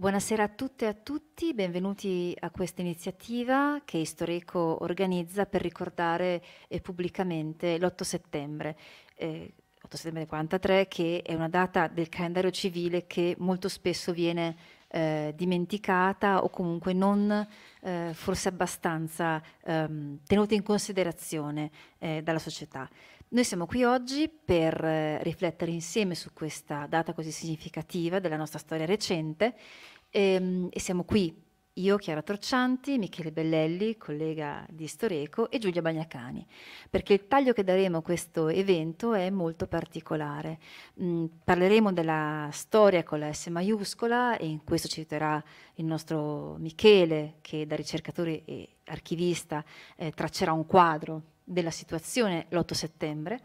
Buonasera a tutte e a tutti, benvenuti a questa iniziativa che Istoreco organizza per ricordare eh, pubblicamente l'8 settembre. Eh, 8 settembre 43, che è una data del calendario civile che molto spesso viene eh, dimenticata o comunque non eh, forse abbastanza ehm, tenuta in considerazione eh, dalla società. Noi siamo qui oggi per eh, riflettere insieme su questa data così significativa della nostra storia recente e, ehm, e siamo qui io, Chiara Torcianti, Michele Bellelli, collega di Storeco e Giulia Bagnacani, perché il taglio che daremo a questo evento è molto particolare. Mm, parleremo della storia con la S maiuscola e in questo ci aiuterà il nostro Michele che da ricercatore e archivista eh, traccerà un quadro della situazione l'8 settembre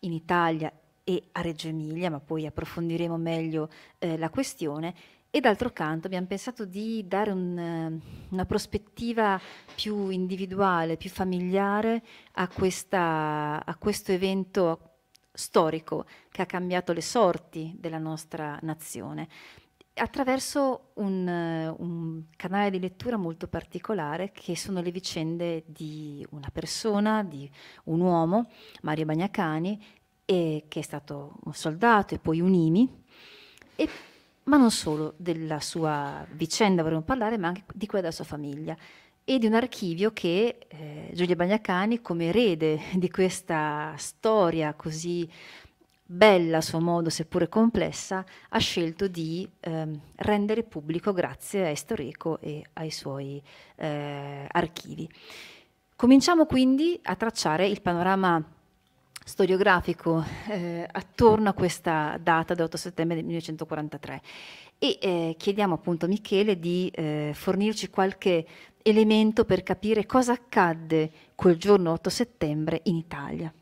in Italia e a Reggio Emilia, ma poi approfondiremo meglio eh, la questione. E d'altro canto abbiamo pensato di dare un, eh, una prospettiva più individuale, più familiare a, questa, a questo evento storico che ha cambiato le sorti della nostra nazione attraverso un, eh, un, canale di lettura molto particolare che sono le vicende di una persona, di un uomo, Mario Bagnacani, e, che è stato un soldato e poi un IMI, e, ma non solo della sua vicenda vorremmo parlare, ma anche di quella della sua famiglia e di un archivio che eh, Giulia Bagnacani, come erede di questa storia così bella a suo modo, seppure complessa, ha scelto di eh, rendere pubblico grazie a Estorico e ai suoi eh, archivi. Cominciamo quindi a tracciare il panorama storiografico eh, attorno a questa data dell'8 settembre 1943 e eh, chiediamo appunto a Michele di eh, fornirci qualche elemento per capire cosa accadde quel giorno 8 settembre in Italia.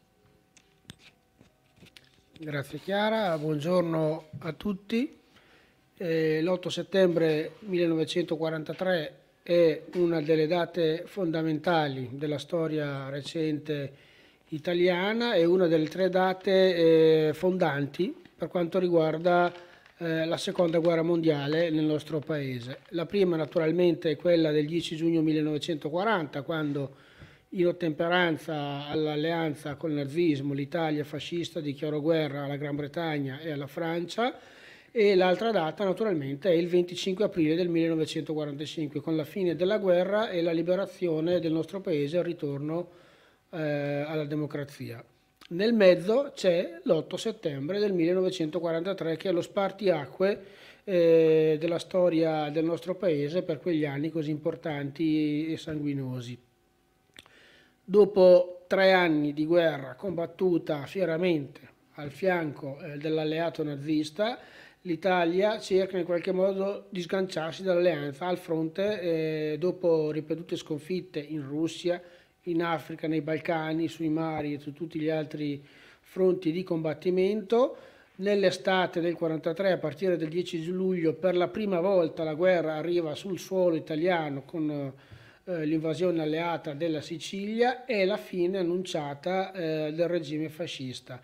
Grazie Chiara, buongiorno a tutti. Eh, L'8 settembre 1943 è una delle date fondamentali della storia recente italiana e una delle tre date eh, fondanti per quanto riguarda eh, la seconda guerra mondiale nel nostro paese. La prima naturalmente è quella del 10 giugno 1940 quando in ottemperanza all'alleanza col nazismo, l'Italia fascista dichiarò guerra alla Gran Bretagna e alla Francia e l'altra data naturalmente è il 25 aprile del 1945 con la fine della guerra e la liberazione del nostro paese e il ritorno eh, alla democrazia. Nel mezzo c'è l'8 settembre del 1943 che è lo spartiacque eh, della storia del nostro paese per quegli anni così importanti e sanguinosi. Dopo tre anni di guerra combattuta fieramente al fianco eh, dell'alleato nazista, l'Italia cerca in qualche modo di sganciarsi dall'alleanza al fronte eh, dopo ripetute sconfitte in Russia, in Africa, nei Balcani, sui mari e su tutti gli altri fronti di combattimento. Nell'estate del 43, a partire dal 10 luglio, per la prima volta la guerra arriva sul suolo italiano con eh, eh, l'invasione alleata della Sicilia e la fine annunciata eh, del regime fascista.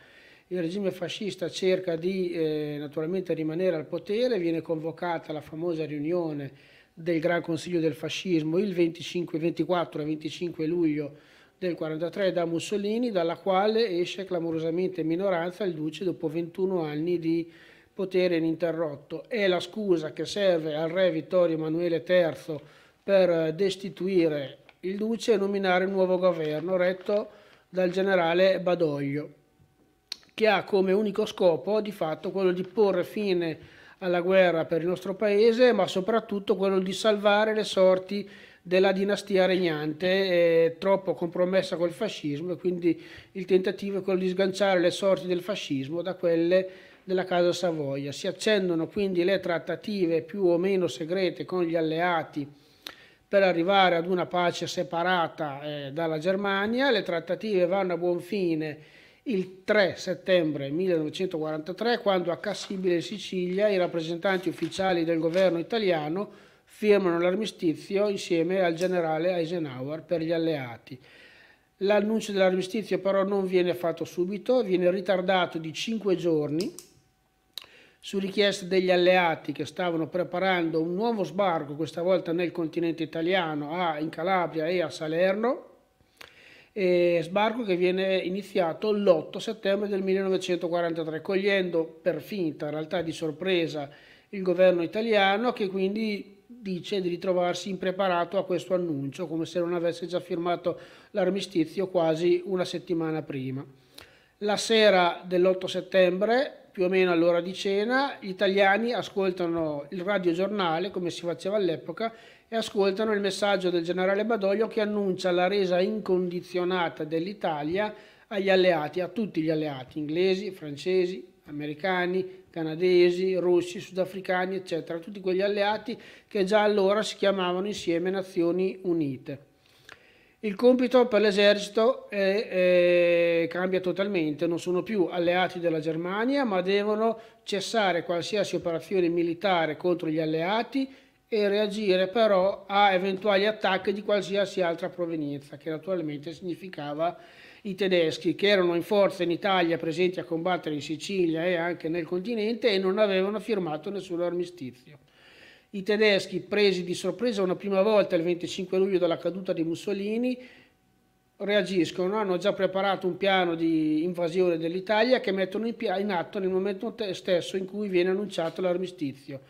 Il regime fascista cerca di eh, naturalmente rimanere al potere, viene convocata la famosa riunione del Gran Consiglio del Fascismo il 25, 24 e 25 luglio del 43 da Mussolini, dalla quale esce clamorosamente in minoranza il duce dopo 21 anni di potere ininterrotto. È la scusa che serve al re Vittorio Emanuele III per destituire il duce e nominare un nuovo governo retto dal generale Badoglio, che ha come unico scopo di fatto quello di porre fine alla guerra per il nostro paese, ma soprattutto quello di salvare le sorti della dinastia regnante, eh, troppo compromessa col fascismo, e quindi il tentativo è quello di sganciare le sorti del fascismo da quelle della Casa Savoia. Si accendono quindi le trattative più o meno segrete con gli alleati per arrivare ad una pace separata eh, dalla Germania. Le trattative vanno a buon fine il 3 settembre 1943 quando a Cassibile in Sicilia i rappresentanti ufficiali del governo italiano firmano l'armistizio insieme al generale Eisenhower per gli alleati. L'annuncio dell'armistizio però non viene fatto subito, viene ritardato di cinque giorni su richiesta degli alleati che stavano preparando un nuovo sbarco, questa volta nel continente italiano, a, in Calabria e a Salerno, e sbarco che viene iniziato l'8 settembre del 1943, cogliendo per finta, in realtà di sorpresa, il governo italiano che quindi dice di ritrovarsi impreparato a questo annuncio, come se non avesse già firmato l'armistizio quasi una settimana prima. La sera dell'8 settembre più o meno all'ora di cena, gli italiani ascoltano il radiogiornale come si faceva all'epoca e ascoltano il messaggio del generale Badoglio che annuncia la resa incondizionata dell'Italia agli alleati, a tutti gli alleati, inglesi, francesi, americani, canadesi, russi, sudafricani, eccetera, tutti quegli alleati che già allora si chiamavano insieme Nazioni Unite. Il compito per l'esercito è, è, cambia totalmente, non sono più alleati della Germania, ma devono cessare qualsiasi operazione militare contro gli alleati e reagire però a eventuali attacchi di qualsiasi altra provenienza, che naturalmente significava i tedeschi che erano in forza in Italia, presenti a combattere in Sicilia e anche nel continente e non avevano firmato nessun armistizio. I tedeschi, presi di sorpresa una prima volta il 25 luglio dalla caduta di Mussolini, reagiscono, hanno già preparato un piano di invasione dell'Italia che mettono in, atto nel momento stesso in cui viene annunciato l'armistizio.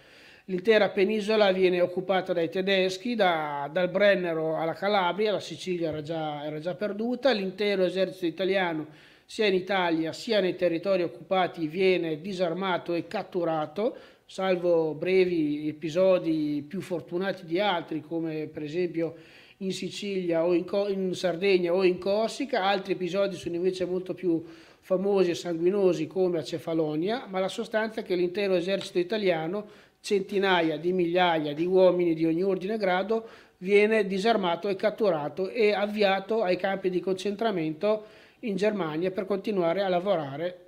L'intera penisola viene occupata dai tedeschi, da, dal Brennero alla Calabria, la Sicilia era già, era già perduta, l'intero esercito italiano sia in Italia sia nei territori occupati viene disarmato e catturato, salvo brevi episodi più fortunati di altri, come per esempio in Sicilia o in, in, Sardegna o in Corsica, altri episodi sono invece molto più famosi e sanguinosi come a Cefalonia, ma la sostanza è che l'intero esercito italiano, centinaia di migliaia di uomini di ogni ordine e grado, viene disarmato e catturato e avviato ai campi di concentramento in Germania per continuare a lavorare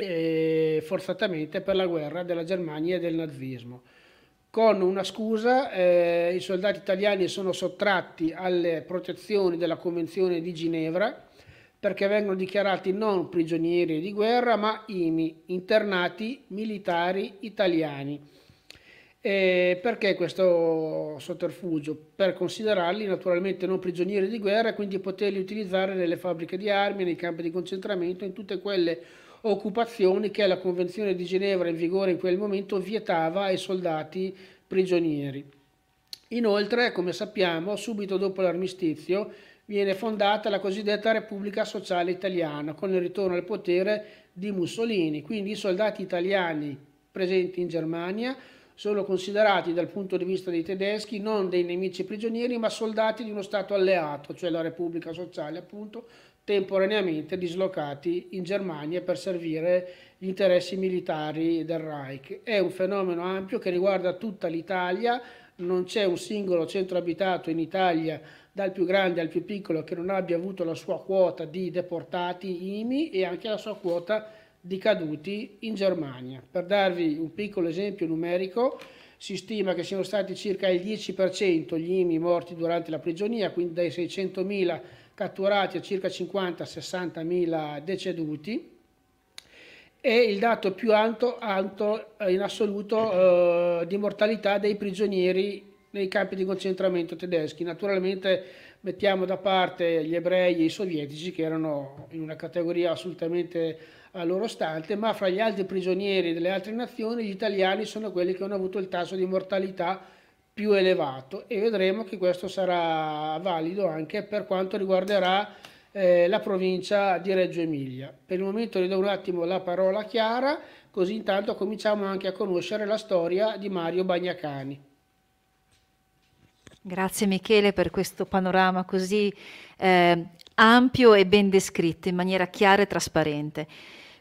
eh, forzatamente per la guerra della Germania e del nazismo. Con una scusa, eh, i soldati italiani sono sottratti alle protezioni della Convenzione di Ginevra perché vengono dichiarati non prigionieri di guerra ma IMI, internati militari italiani. E perché questo sotterfugio? Per considerarli naturalmente non prigionieri di guerra e quindi poterli utilizzare nelle fabbriche di armi, nei campi di concentramento, in tutte quelle occupazioni che la Convenzione di Ginevra in vigore in quel momento vietava ai soldati prigionieri. Inoltre, come sappiamo, subito dopo l'armistizio viene fondata la cosiddetta Repubblica Sociale Italiana con il ritorno al potere di Mussolini, quindi i soldati italiani presenti in Germania sono considerati dal punto di vista dei tedeschi non dei nemici prigionieri ma soldati di uno Stato alleato, cioè la Repubblica Sociale appunto, temporaneamente dislocati in Germania per servire gli interessi militari del Reich. È un fenomeno ampio che riguarda tutta l'Italia, non c'è un singolo centro abitato in Italia dal più grande al più piccolo che non abbia avuto la sua quota di deportati IMI e anche la sua quota di caduti in Germania. Per darvi un piccolo esempio numerico, si stima che siano stati circa il 10% gli IMI morti durante la prigionia, quindi dai 600.000 catturati a circa 50-60 mila deceduti e il dato più alto, alto eh, in assoluto eh, di mortalità dei prigionieri nei campi di concentramento tedeschi. Naturalmente mettiamo da parte gli ebrei e i sovietici che erano in una categoria assolutamente a loro stante, ma fra gli altri prigionieri delle altre nazioni gli italiani sono quelli che hanno avuto il tasso di mortalità più elevato e vedremo che questo sarà valido anche per quanto riguarderà eh, la provincia di Reggio Emilia. Per il momento le do un attimo la parola a Chiara, così intanto cominciamo anche a conoscere la storia di Mario Bagnacani. Grazie Michele per questo panorama così eh, ampio e ben descritto in maniera chiara e trasparente.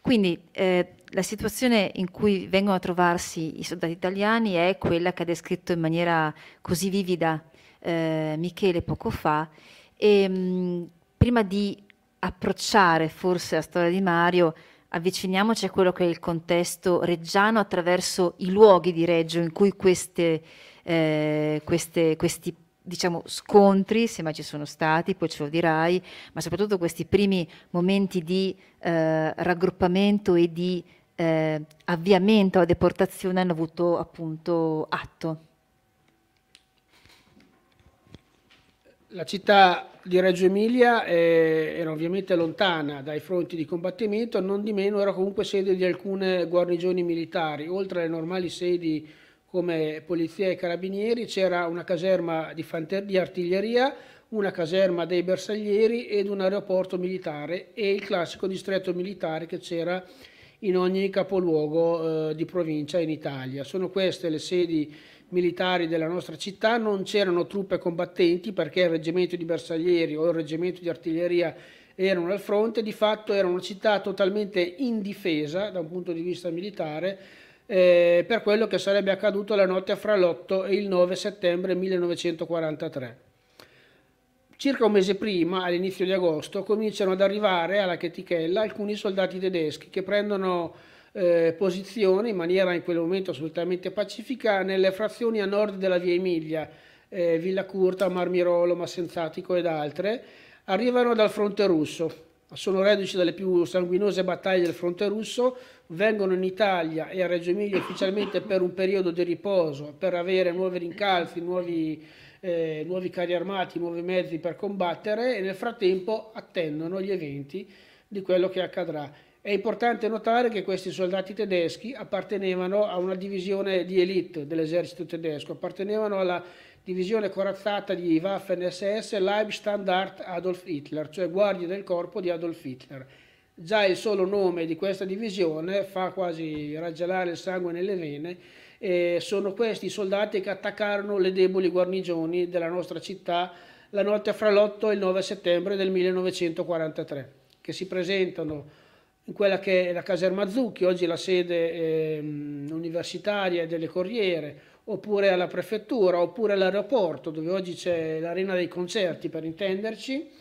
Quindi eh, la situazione in cui vengono a trovarsi i soldati italiani è quella che ha descritto in maniera così vivida eh, Michele poco fa e ehm, mh, prima di approcciare forse la storia di Mario avviciniamoci a quello che è il contesto reggiano attraverso i luoghi di Reggio in cui queste, eh, queste, questi diciamo, scontri, se mai ci sono stati, poi ce lo dirai, ma soprattutto questi primi momenti di eh, raggruppamento e di eh, avviamento a deportazione hanno avuto appunto atto. La città di Reggio Emilia eh, era ovviamente lontana dai fronti di combattimento, non di meno era comunque sede di alcune guarnigioni militari. Oltre alle normali sedi come polizia e carabinieri c'era una caserma di, di, artiglieria, una caserma dei bersaglieri ed un aeroporto militare e il classico distretto militare che c'era in ogni capoluogo eh, di provincia in Italia. Sono queste le sedi militari della nostra città, non c'erano truppe combattenti perché il reggimento di bersaglieri o il reggimento di artiglieria erano al fronte, di fatto era una città totalmente indifesa da un punto di vista militare eh, per quello che sarebbe accaduto la notte fra l'8 e il 9 settembre 1943. Circa un mese prima, all'inizio di agosto, cominciano ad arrivare alla chetichella alcuni soldati tedeschi che prendono eh, posizione in maniera in quel momento assolutamente pacifica nelle frazioni a nord della via Emilia, eh, Villa Curta, Marmirolo, Massenzatico ed altre, arrivano dal fronte russo. Sono reduci dalle più sanguinose battaglie del fronte russo, vengono in Italia e a Reggio Emilia ufficialmente per un periodo di riposo, per avere nuovi rincalzi, nuovi eh, nuovi carri armati, nuovi mezzi per combattere e nel frattempo attendono gli eventi di quello che accadrà. È importante notare che questi soldati tedeschi appartenevano a una divisione di elite dell'esercito tedesco, appartenevano alla divisione corazzata di Waffen-SS Leibstandart Adolf Hitler, cioè guardie del corpo di Adolf Hitler. Già il solo nome di questa divisione fa quasi raggelare il sangue nelle vene eh, sono questi i soldati che attaccarono le deboli guarnigioni della nostra città la notte fra l'8 e il 9 settembre del 1943, che si presentano in quella che è la caserma Zucchi, oggi la sede eh, universitaria delle Corriere, oppure alla prefettura, oppure all'aeroporto, dove oggi c'è l'arena dei concerti, per intenderci,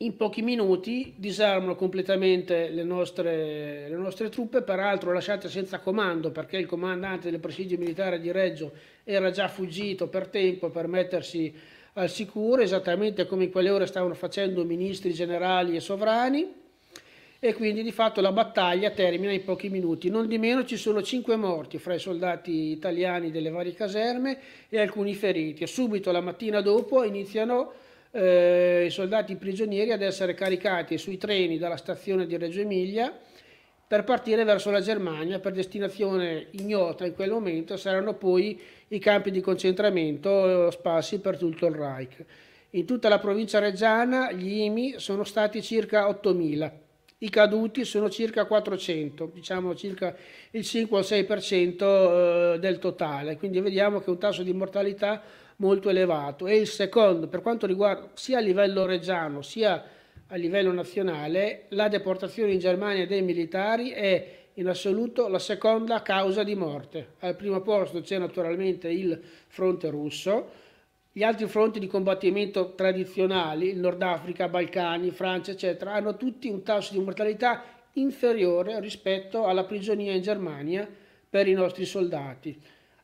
in pochi minuti disarmano completamente le nostre, le nostre, truppe, peraltro lasciate senza comando perché il comandante del presidio militare di Reggio era già fuggito per tempo per mettersi al sicuro, esattamente come in quelle ore stavano facendo ministri, generali e sovrani e quindi di fatto la battaglia termina in pochi minuti. Non di meno ci sono cinque morti fra i soldati italiani delle varie caserme e alcuni feriti. Subito la mattina dopo iniziano eh, i soldati prigionieri ad essere caricati sui treni dalla stazione di Reggio Emilia per partire verso la Germania per destinazione ignota in quel momento saranno poi i campi di concentramento eh, sparsi per tutto il Reich. In tutta la provincia reggiana gli IMI sono stati circa 8.000, i caduti sono circa 400, diciamo circa il 5 o 6% eh, del totale, quindi vediamo che un tasso di mortalità molto elevato e il secondo per quanto riguarda sia a livello reggiano sia a livello nazionale la deportazione in Germania dei militari è in assoluto la seconda causa di morte. Al primo posto c'è naturalmente il fronte russo, gli altri fronti di combattimento tradizionali, il Nord Africa, Balcani, Francia, eccetera, hanno tutti un tasso di mortalità inferiore rispetto alla prigionia in Germania per i nostri soldati.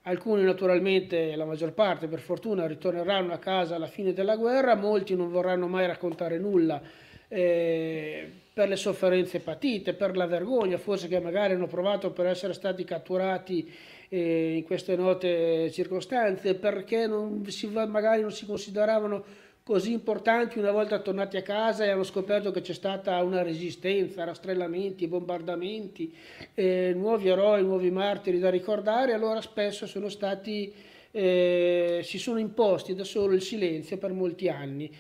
Alcuni naturalmente, la maggior parte per fortuna, ritorneranno a casa alla fine della guerra, molti non vorranno mai raccontare nulla eh, per le sofferenze patite, per la vergogna, forse che magari hanno provato per essere stati catturati eh, in queste note circostanze, perché non si, magari non si consideravano così importanti una volta tornati a casa e hanno scoperto che c'è stata una resistenza, rastrellamenti, bombardamenti, eh, nuovi eroi, nuovi martiri da ricordare, allora spesso sono stati, eh, si sono imposti da solo il silenzio per molti anni,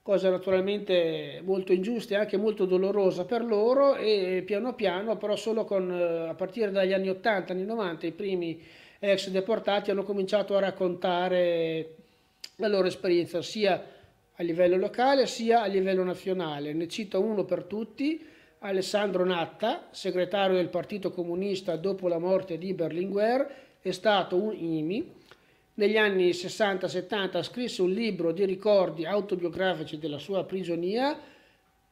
cosa naturalmente molto ingiusta e anche molto dolorosa per loro e piano piano però solo con, eh, a partire dagli anni 80, anni 90 i primi ex deportati hanno cominciato a raccontare la loro esperienza sia a livello locale sia a livello nazionale. Ne cito uno per tutti, Alessandro Natta, segretario del Partito Comunista dopo la morte di Berlinguer, è stato un IMI. Negli anni 60-70 scrisse un libro di ricordi autobiografici della sua prigionia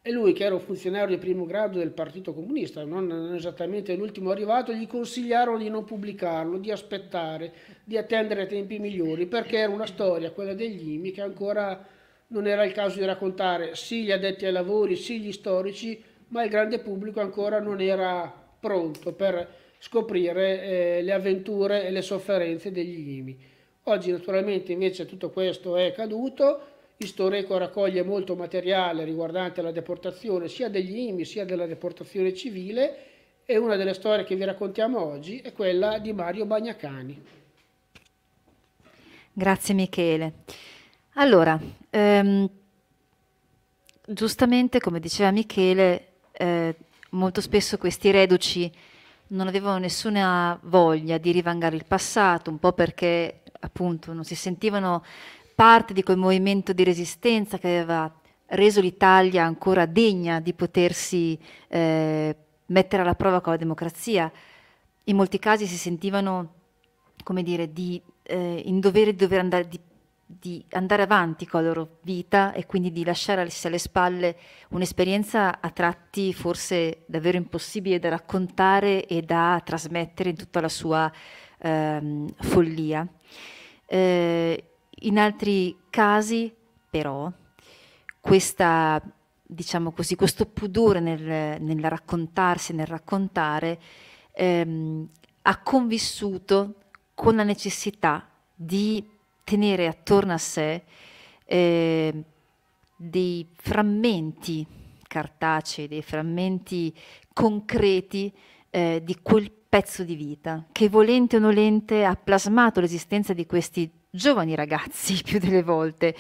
e lui, che era un funzionario di primo grado del Partito Comunista, non esattamente l'ultimo arrivato, gli consigliarono di non pubblicarlo, di aspettare, di attendere tempi migliori, perché era una storia, quella degli IMI, che ancora non era il caso di raccontare, sì gli addetti ai lavori, sì gli storici, ma il grande pubblico ancora non era pronto per scoprire eh, le avventure e le sofferenze degli IMI. Oggi naturalmente invece tutto questo è caduto, Isto raccoglie molto materiale riguardante la deportazione sia degli IMI sia della deportazione civile e una delle storie che vi raccontiamo oggi è quella di Mario Bagnacani. Grazie Michele. Allora, ehm, giustamente come diceva Michele, eh, molto spesso questi reduci non avevano nessuna voglia di rivangare il passato, un po' perché appunto non si sentivano parte di quel movimento di resistenza che aveva reso l'Italia ancora degna di potersi eh, mettere alla prova con la democrazia. In molti casi si sentivano, come dire, di, eh, in dovere di dover andare, di, di andare, avanti con la loro vita e quindi di lasciare alle spalle un'esperienza a tratti forse davvero impossibile da raccontare e da trasmettere in tutta la sua ehm, follia. Eh, in altri casi, però, questa, diciamo così, questo pudore nel, nel, raccontarsi, nel raccontare, ehm, ha convissuto con la necessità di tenere attorno a sé eh, dei frammenti cartacei, dei frammenti concreti eh, di quel pezzo di vita che volente o nolente ha plasmato l'esistenza di questi giovani ragazzi più delle volte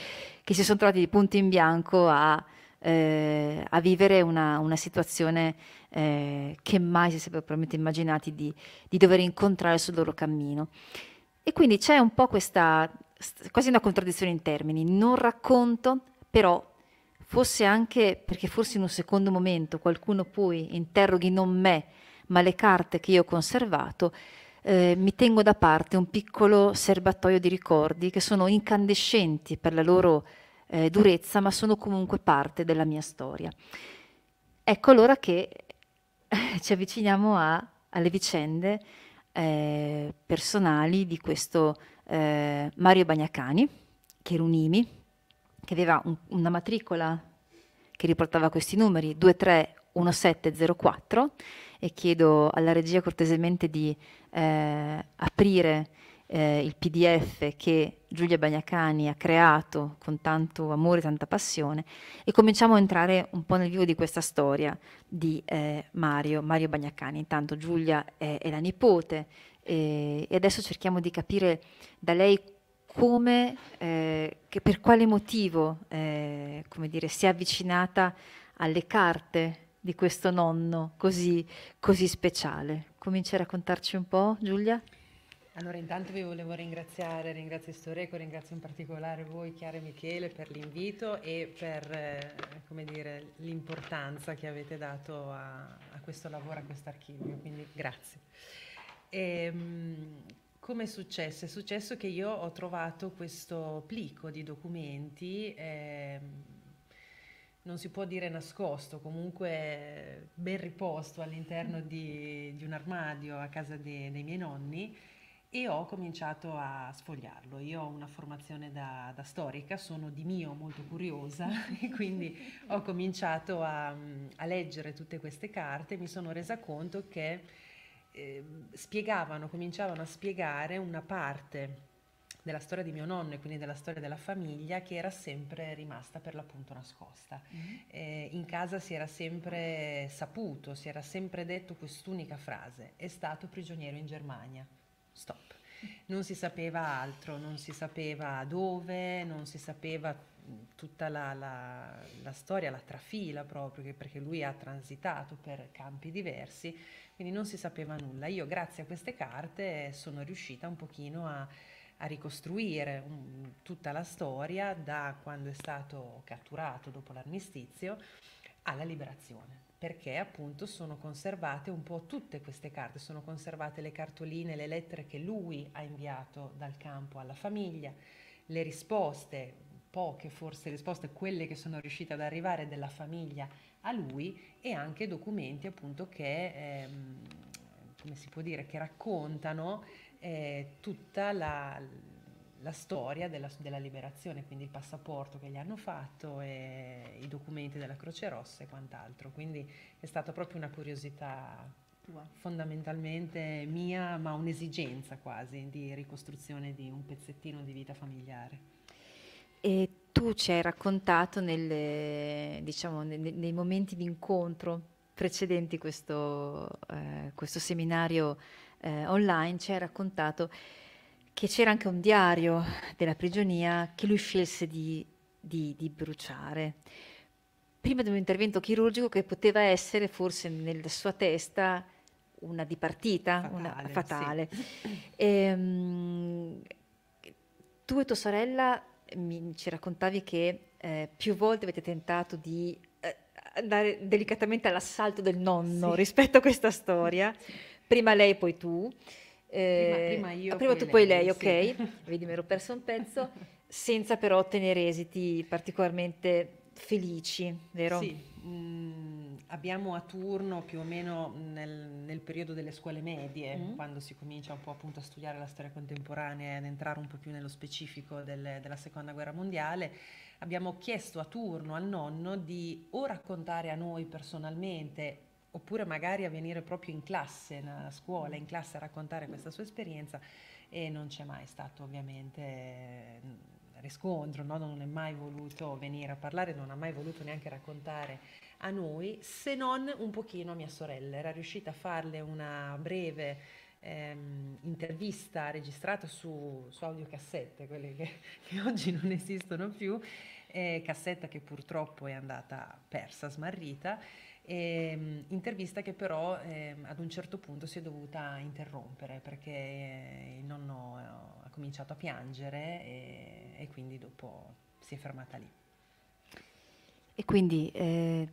che si sono trovati di punto in bianco a, eh, a vivere una, una situazione eh, che mai si sarebbero probabilmente immaginati di, di, dover incontrare sul loro cammino. E quindi c'è un po' questa, quasi una contraddizione in termini, non racconto, però forse anche perché forse in un secondo momento qualcuno poi interroghi non me, ma le carte che io ho conservato, eh, mi tengo da parte un piccolo serbatoio di ricordi che sono incandescenti per la loro eh, durezza, ma sono comunque parte della mia storia. Ecco allora che ci avviciniamo a, alle vicende eh, personali di questo eh, Mario Bagnacani, che era un IMI, che aveva un, una matricola che riportava questi numeri, 23 1704 e chiedo alla regia cortesemente di eh, aprire eh, il PDF che Giulia Bagnacani ha creato con tanto amore e tanta passione e cominciamo a entrare un po' nel vivo di questa storia di eh, Mario, Mario Bagnacani. Intanto Giulia è, è la nipote e adesso cerchiamo di capire da lei come, eh, per quale motivo eh, dire, si è avvicinata alle carte di questo nonno così, così speciale. Cominci a raccontarci un po', Giulia? Allora, intanto vi volevo ringraziare, ringrazio Storeco, ringrazio in particolare voi, Chiara e Michele, per l'invito e per eh, dire, l'importanza che avete dato a, a questo lavoro, a questo archivio. Quindi grazie. Ehm, come è successo? È successo che io ho trovato questo plico di documenti. Eh, non si può dire nascosto, comunque ben riposto all'interno di, di un armadio a casa de, dei miei nonni e ho cominciato a sfogliarlo. Io ho una formazione da, da storica, sono di mio molto curiosa e quindi ho cominciato a, a leggere tutte queste carte e mi sono resa conto che eh, spiegavano, cominciavano a spiegare una parte della storia di mio nonno e quindi della storia della famiglia che era sempre rimasta per l'appunto nascosta. Mm-hmm. Eh, in casa si era sempre saputo, si era sempre detto quest'unica frase, è stato prigioniero in Germania. Stop. Mm. Non si sapeva altro, non si sapeva dove, non si sapeva mm, tutta la, la, la, storia, la trafila proprio, perché lui ha transitato per campi diversi, quindi non si sapeva nulla. Io grazie a queste carte sono riuscita un pochino a a ricostruire un, tutta la storia da quando è stato catturato dopo l'armistizio alla liberazione perché appunto sono conservate un po' tutte queste carte, sono conservate le cartoline, le lettere che lui ha inviato dal campo alla famiglia, le risposte, poche forse risposte, quelle che sono riuscite ad arrivare della famiglia a lui e anche documenti appunto che, ehm, come si può dire, che raccontano eh, tutta la, la storia della, della, liberazione, quindi il passaporto che gli hanno fatto, e i documenti della Croce Rossa e quant'altro. Quindi è stata proprio una curiosità Tua. fondamentalmente mia, ma un'esigenza quasi di ricostruzione di un pezzettino di vita familiare. E tu ci hai raccontato nelle, diciamo, nei, nei, momenti di incontro precedenti questo, eh, questo seminario eh, online ci ha raccontato che c'era anche un diario della prigionia che lui scelse di, di, di bruciare prima di un intervento chirurgico che poteva essere forse nella sua testa una dipartita fatale. Una, fatale. Sì. E, ehm, tu e tua sorella mi, ci raccontavi che eh, più volte avete tentato di eh, andare delicatamente all'assalto del nonno sì. rispetto a questa storia, sì prima lei, poi tu. Eh, prima, prima, io. Prima poi tu, lei, poi lei, sì. ok? Vedi, mi ero perso un pezzo, senza però ottenere esiti particolarmente felici, vero? Sì. Mm, abbiamo a turno più o meno nel, nel periodo delle scuole medie, mm. quando si comincia un po' appunto a studiare la storia contemporanea e ad entrare un po' più nello specifico del, della seconda guerra mondiale, abbiamo chiesto a turno al nonno di o raccontare a noi personalmente oppure magari a venire proprio in classe, a eh, scuola, in mm. classe a raccontare questa sua esperienza e non c'è mai stato ovviamente mm, riscontro, no? non è mai voluto venire a parlare, non ha mai voluto neanche raccontare a noi, se non un pochino a mia sorella. Era riuscita a farle una breve ehm, intervista registrata su, su audiocassette, quelle che, che oggi non esistono più, eh, cassetta che purtroppo è andata persa, smarrita e, ehm, intervista che però eh, ad un certo punto si è dovuta interrompere perché eh, il nonno eh, ha cominciato a piangere e, e quindi dopo si è fermata lì. E quindi eh,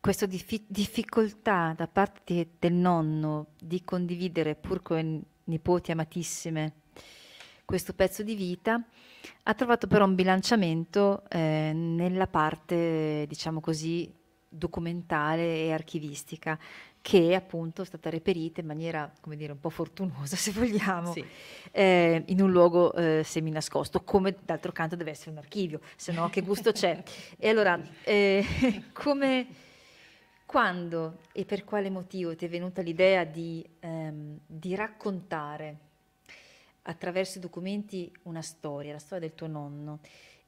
questa dif- difficoltà da parte di, del nonno di condividere pur con nipoti amatissime questo pezzo di vita, ha trovato però un bilanciamento eh, nella parte, diciamo così, documentale e archivistica che appunto è stata reperita in maniera, come dire, un po' fortunosa, se vogliamo, sì. eh, in un luogo eh, nascosto, come d'altro canto deve essere un archivio, se no che gusto c'è. e allora, eh, come, quando e per quale motivo ti è venuta l'idea di, ehm, di raccontare attraverso i documenti una storia, la storia del tuo nonno,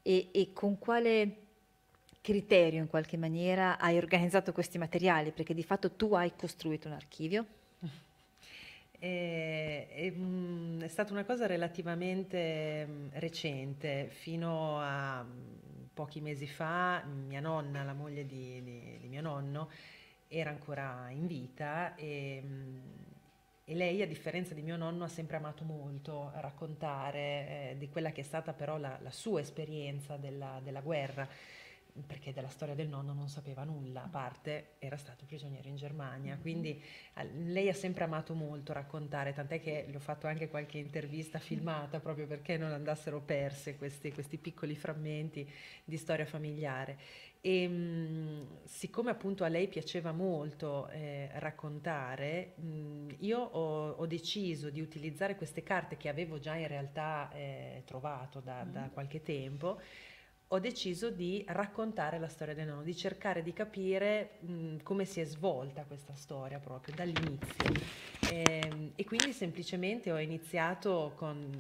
e, e con quale criterio in qualche maniera hai organizzato questi materiali? Perché di fatto tu hai costruito un archivio. È, eh, è, mm, è stata una cosa relativamente mm, recente, fino a mm, pochi mesi fa mia nonna, la moglie di, di, di mio nonno, era ancora in vita e, e, lei, a differenza di mio nonno, ha sempre amato molto raccontare eh, di quella che è stata però la, la sua esperienza della, della guerra perché della storia del nonno non sapeva nulla, a parte era stato prigioniero in Germania, mm-hmm. quindi lei ha sempre amato molto raccontare, tant'è che le ho fatto anche qualche intervista mm-hmm. filmata proprio perché non andassero perse questi, questi piccoli frammenti di storia familiare. E ehm, siccome appunto a lei piaceva molto eh, raccontare, mh, mm, io ho, ho, deciso di utilizzare queste carte che avevo già in realtà eh, trovato da, da mm-hmm. qualche tempo ho deciso di raccontare la storia del nonno, di cercare di capire mh, mm, come si è svolta questa storia proprio dall'inizio. E, ehm, e, quindi semplicemente ho iniziato con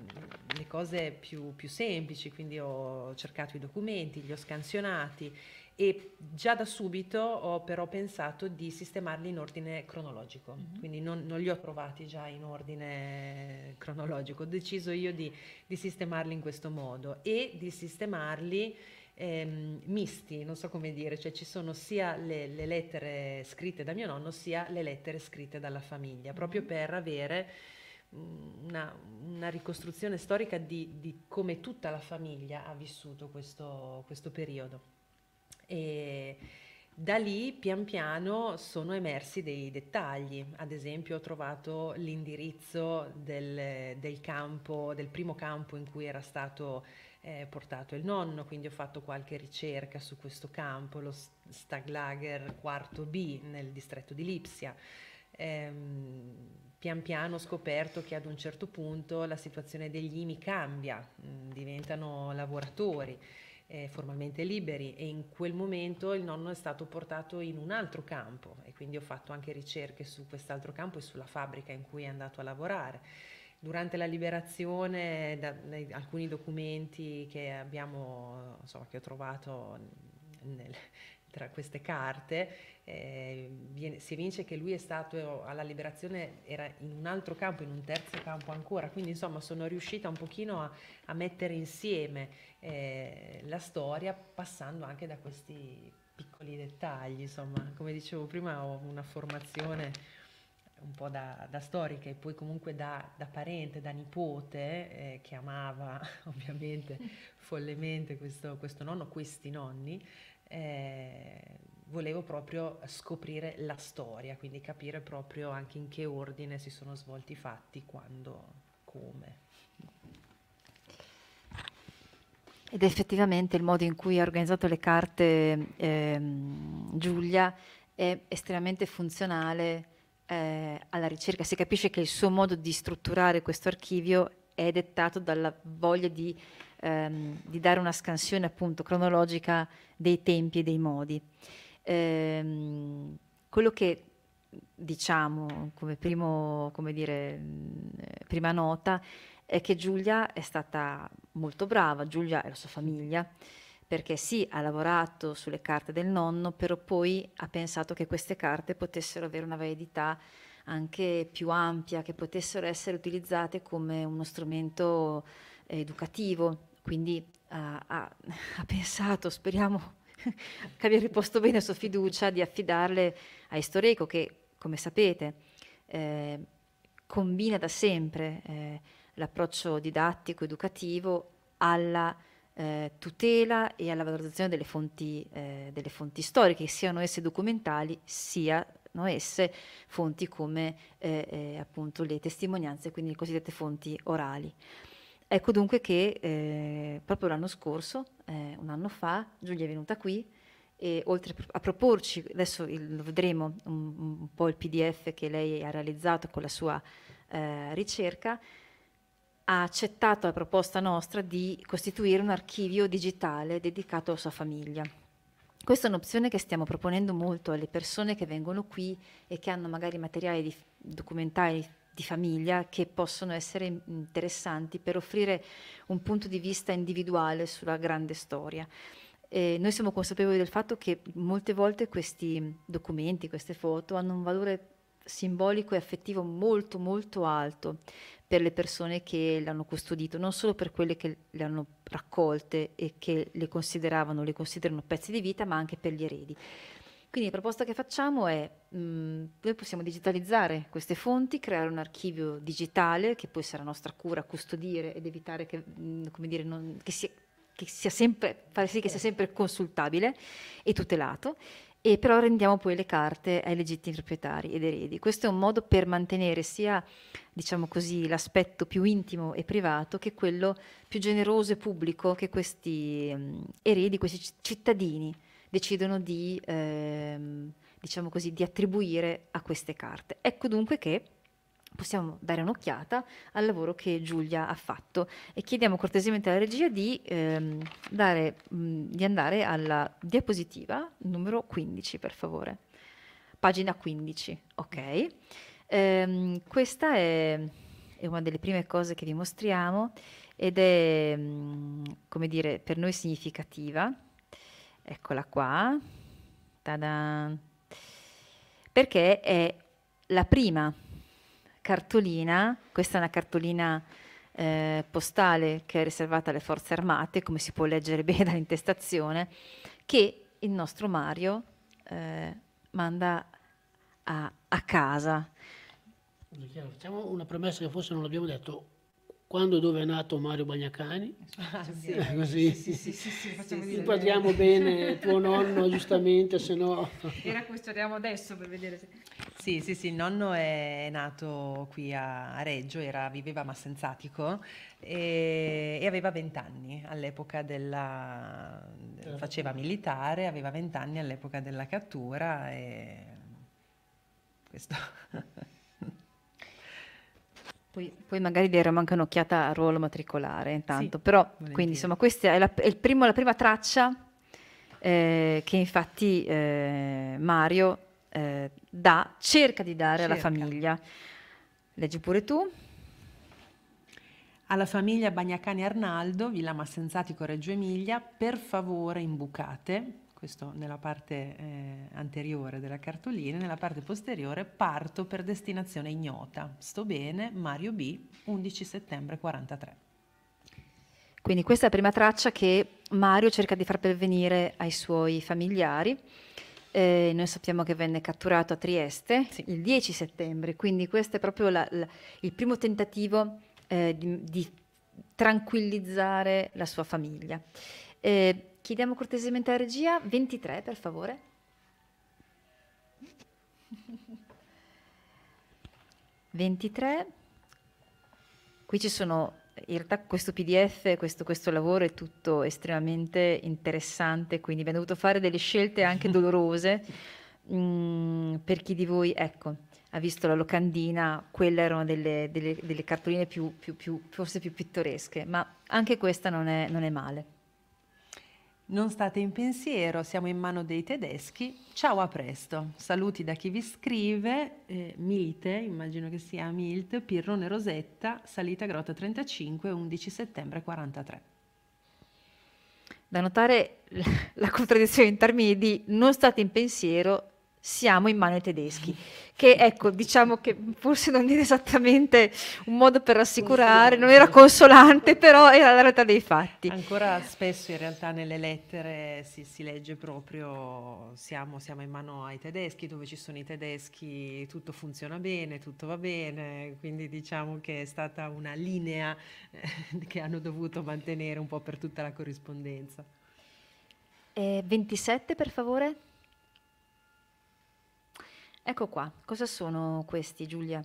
le cose più, più semplici, quindi ho cercato i documenti, li ho scansionati e già da subito ho però pensato di sistemarli in ordine cronologico, mm-hmm. quindi non, non, li ho trovati già in ordine cronologico, ho deciso io di, di sistemarli in questo modo e di sistemarli ehm, misti, non so come dire, cioè ci sono sia le, le, lettere scritte da mio nonno sia le lettere scritte dalla famiglia, mm-hmm. proprio mhm. per avere... Mm, una, una, ricostruzione storica di, di, come tutta la famiglia ha vissuto questo, questo periodo. E da lì pian piano sono emersi dei dettagli, ad esempio ho trovato l'indirizzo del, del, campo, del primo campo in cui era stato eh, portato il nonno, quindi ho fatto qualche ricerca su questo campo, lo Staglager IV B nel distretto di Lipsia. Ehm, pian piano ho scoperto che ad un certo punto la situazione degli IMI cambia, mh, mm, diventano lavoratori eh, formalmente liberi e in quel momento il nonno è stato portato in un altro campo e quindi ho fatto anche ricerche su quest'altro campo e sulla fabbrica in cui è andato a lavorare. Durante la liberazione, da, da alcuni documenti che abbiamo, eh, so, che ho trovato nel, tra queste carte, eh, viene, si evince che lui è stato alla liberazione, era in un altro campo, in un terzo campo ancora, quindi insomma sono riuscita un pochino a, a mettere insieme eh, la storia passando anche da questi piccoli dettagli, insomma come dicevo prima ho una formazione un po' da, da, storica e poi comunque da, da parente, da nipote, eh, che amava ovviamente follemente questo, questo nonno, questi nonni, eh, volevo proprio scoprire la storia, quindi capire proprio anche in che ordine si sono svolti i fatti, quando, come. Ed effettivamente il modo in cui ha organizzato le carte eh, Giulia è estremamente funzionale eh, alla ricerca. Si capisce che il suo modo di strutturare questo archivio è dettato dalla voglia di, ehm, di dare una scansione appunto cronologica dei tempi e dei modi ehm, quello che diciamo come, primo, come dire, mm, prima nota è che Giulia è stata molto brava, Giulia e la sua famiglia, perché sì, ha lavorato sulle carte del nonno, però poi ha pensato che queste carte potessero avere una validità anche più ampia, che potessero essere utilizzate come uno strumento educativo. Quindi uh, ha, ha pensato, speriamo che abbia riposto bene la sua fiducia di affidarle a Estoreco, che, come sapete, eh, combina da sempre eh, l'approccio didattico, educativo alla eh, tutela e alla valorizzazione delle fonti, eh, delle fonti storiche, siano esse documentali, siano esse fonti come eh, eh, appunto le testimonianze, quindi le cosiddette fonti orali. Ecco dunque che eh, proprio l'anno scorso, eh, un anno fa, Giulia è venuta qui e oltre a proporci, adesso il, lo vedremo un, un, po' il PDF che lei ha realizzato con la sua eh, ricerca, ha accettato la proposta nostra di costituire un archivio digitale dedicato alla sua famiglia. Questa è un'opzione che stiamo proponendo molto alle persone che vengono qui e che hanno magari materiali documentari di famiglia che possono essere interessanti per offrire un punto di vista individuale sulla grande storia. Eh, noi siamo consapevoli del fatto che molte volte questi documenti, queste foto hanno un valore simbolico e affettivo molto molto alto per le persone che l'hanno custodito, non solo per quelle che le hanno raccolte e che le consideravano, le considerano pezzi di vita, ma anche per gli eredi. Quindi la proposta che facciamo è, mh, noi possiamo digitalizzare queste fonti, creare un archivio digitale che poi sarà nostra cura custodire ed evitare che, mh, come dire, non, che, sia, che sia sempre, fare sì che sia sempre consultabile e tutelato e però rendiamo poi le carte ai legittimi proprietari ed eredi. Questo è un modo per mantenere sia diciamo così, l'aspetto più intimo e privato che quello più generoso e pubblico che questi eredi, questi cittadini decidono di, ehm, diciamo così, di attribuire a queste carte. Ecco dunque che possiamo dare un'occhiata al lavoro che Giulia ha fatto e chiediamo cortesemente alla regia di, ehm, dare, mh, di andare alla diapositiva numero 15, per favore. Pagina 15, ok. Ehm, questa è, è, una delle prime cose che vi mostriamo ed è, mh, come dire, per noi significativa Eccola qua. Tada. Perché è la prima cartolina, questa è una cartolina eh, postale che è riservata alle forze armate, come si può leggere bene dall'intestazione, che il nostro Mario eh, manda a, a casa. Facciamo una premessa che forse non l'abbiamo detto quando dove è nato Mario Bagnacani. Ah, eh, sì. Così sì, sì, sì, sì, facciamo sì, inquadriamo bene tuo nonno, giustamente, se no. Era questo, andiamo adesso per vedere se. Sì, sì, sì, il nonno è nato qui a Reggio, era, viveva a Massenzatico e, e aveva vent'anni all'epoca della... faceva militare, aveva vent'anni all'epoca della cattura e questo... Poi, poi, magari daremo anche un'occhiata al ruolo matricolare intanto, sì, però volentieri. quindi insomma questa è, la, è primo, la prima traccia eh, che infatti eh, Mario eh, dà, cerca di dare cerca. alla famiglia. Leggi pure tu. Alla famiglia Bagnacani Arnaldo, Villa Massenzatico Reggio Emilia, per favore imbucate questo nella parte eh, anteriore della cartolina, nella parte posteriore parto per destinazione ignota. Sto bene, Mario B, 11 settembre 43. Quindi questa è la prima traccia che Mario cerca di far pervenire ai suoi familiari. Eh, noi sappiamo che venne catturato a Trieste sì. il 10 settembre, quindi questo è proprio la, la, il primo tentativo eh, di, di, tranquillizzare la sua famiglia. Eh, Chiediamo cortesemente alla regia 23, per favore. 23. Qui ci sono, in realtà questo PDF, questo, questo lavoro è tutto estremamente interessante, quindi abbiamo dovuto fare delle scelte anche dolorose. Mm, per chi di voi, ecco, ha visto la locandina, quelle erano delle, delle, delle cartoline più, più, più, forse più pittoresche, ma anche questa non è, non è male. Non state in pensiero, siamo in mano dei tedeschi. Ciao, a presto. Saluti da chi vi scrive, eh, Milte, immagino che sia Milt, Pirrone Rosetta, salita Grotta 35, 11 settembre 43. Da notare la contraddizione in termini di non state in pensiero, siamo in mano ai tedeschi. Che ecco, diciamo che forse non era esattamente un modo per rassicurare, non era consolante, però era la realtà dei fatti. Ancora spesso in realtà nelle lettere si, si legge proprio siamo, siamo, in mano ai tedeschi, dove ci sono i tedeschi tutto funziona bene, tutto va bene, quindi diciamo che è stata una linea eh, che hanno dovuto mantenere un po' per tutta la corrispondenza. Eh, 27 per favore. Ecco qua, cosa sono questi Giulia?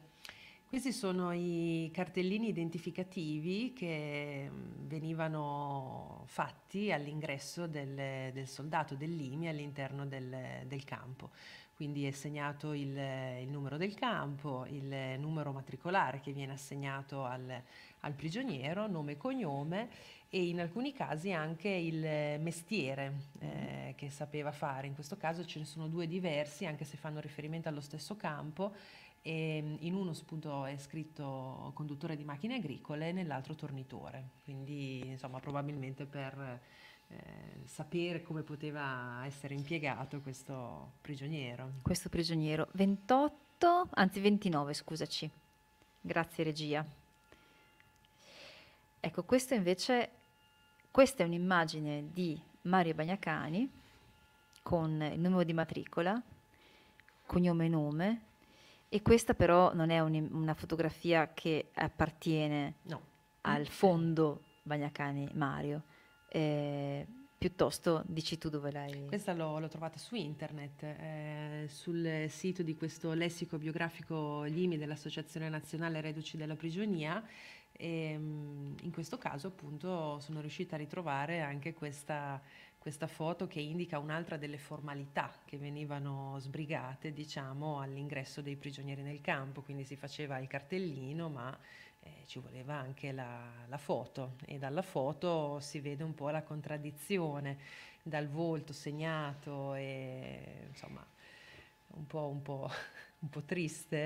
Questi sono i cartellini identificativi che mm, venivano fatti all'ingresso del, del soldato dell'IMI all'interno del, del, campo. Quindi è segnato il, il, numero del campo, il numero matricolare che viene assegnato al, al prigioniero, nome e cognome e in alcuni casi anche il eh, mestiere eh, che sapeva fare. In questo caso ce ne sono due diversi, anche se fanno riferimento allo stesso campo. E ehm, in uno appunto, è scritto conduttore di macchine agricole, nell'altro tornitore. Quindi, insomma, probabilmente per eh, sapere come poteva essere impiegato questo prigioniero. Questo prigioniero, 28, anzi 29, scusaci. Grazie regia. Ecco, questo invece questa è un'immagine di Mario Bagnacani con il numero di matricola, cognome e nome, e questa però non è un, una fotografia che appartiene no. al fondo Bagnacani Mario. Eh, piuttosto dici tu dove l'hai. Questa l'ho, l'ho trovata su internet, eh, sul sito di questo lessico biografico Limi dell'Associazione Nazionale Reduci della Prigionia e ehm, in questo caso appunto sono riuscita a ritrovare anche questa, questa foto che indica un'altra delle formalità che venivano sbrigate diciamo, all'ingresso dei prigionieri nel campo, quindi si faceva il cartellino ma eh, ci voleva anche la, la foto e dalla foto si vede un po' la contraddizione dal volto segnato e insomma un po', un po' un po' triste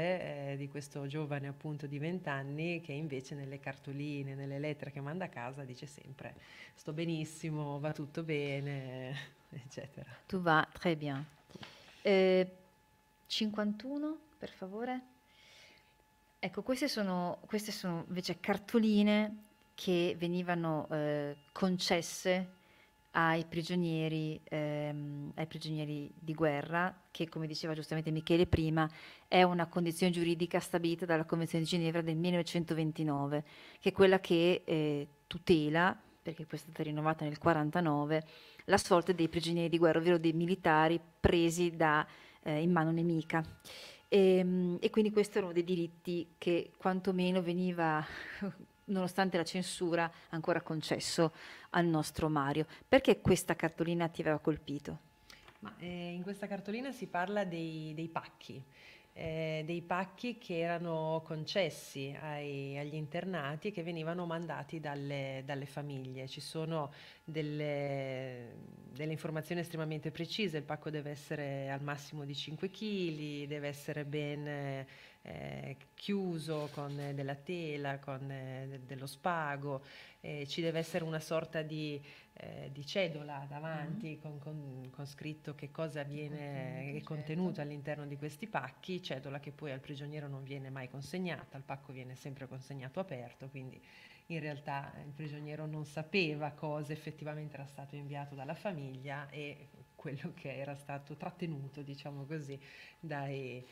eh, di questo giovane appunto di 20 anni che invece nelle cartoline, nelle lettere che manda a casa dice sempre sto benissimo, va tutto bene, eccetera. Tu va très bien. Eh, 51, per favore. Ecco, queste sono, queste sono invece cartoline che venivano eh, concesse ai prigionieri, ehm, ai prigionieri, di guerra, che come diceva giustamente Michele prima, è una condizione giuridica stabilita dalla Convenzione di Ginevra del 1929, che è quella che eh, tutela, perché poi è stata rinnovata nel 1949, la sorte dei prigionieri di guerra, ovvero dei militari presi da, eh, in mano nemica. E, ehm, e quindi questo era uno dei diritti che quantomeno veniva nonostante la censura, ancora concesso al nostro Mario. Perché questa cartolina ti aveva colpito? Ma, eh, in questa cartolina si parla dei, dei pacchi. Eh, dei pacchi che erano concessi ai, agli internati e che venivano mandati dalle, dalle famiglie. Ci sono delle, delle, informazioni estremamente precise, il pacco deve essere al massimo di 5 kg, deve essere ben eh, chiuso con eh, della tela, con eh, de- dello spago, ci deve essere una sorta di, eh, di cedola davanti mm. con, con, con, scritto che cosa viene certo. contenuto all'interno di questi pacchi, cedola che poi al prigioniero non viene mai consegnata, il pacco viene sempre consegnato aperto, quindi in realtà il prigioniero non sapeva cosa effettivamente era stato inviato dalla famiglia e quello che era stato trattenuto, diciamo così, dai,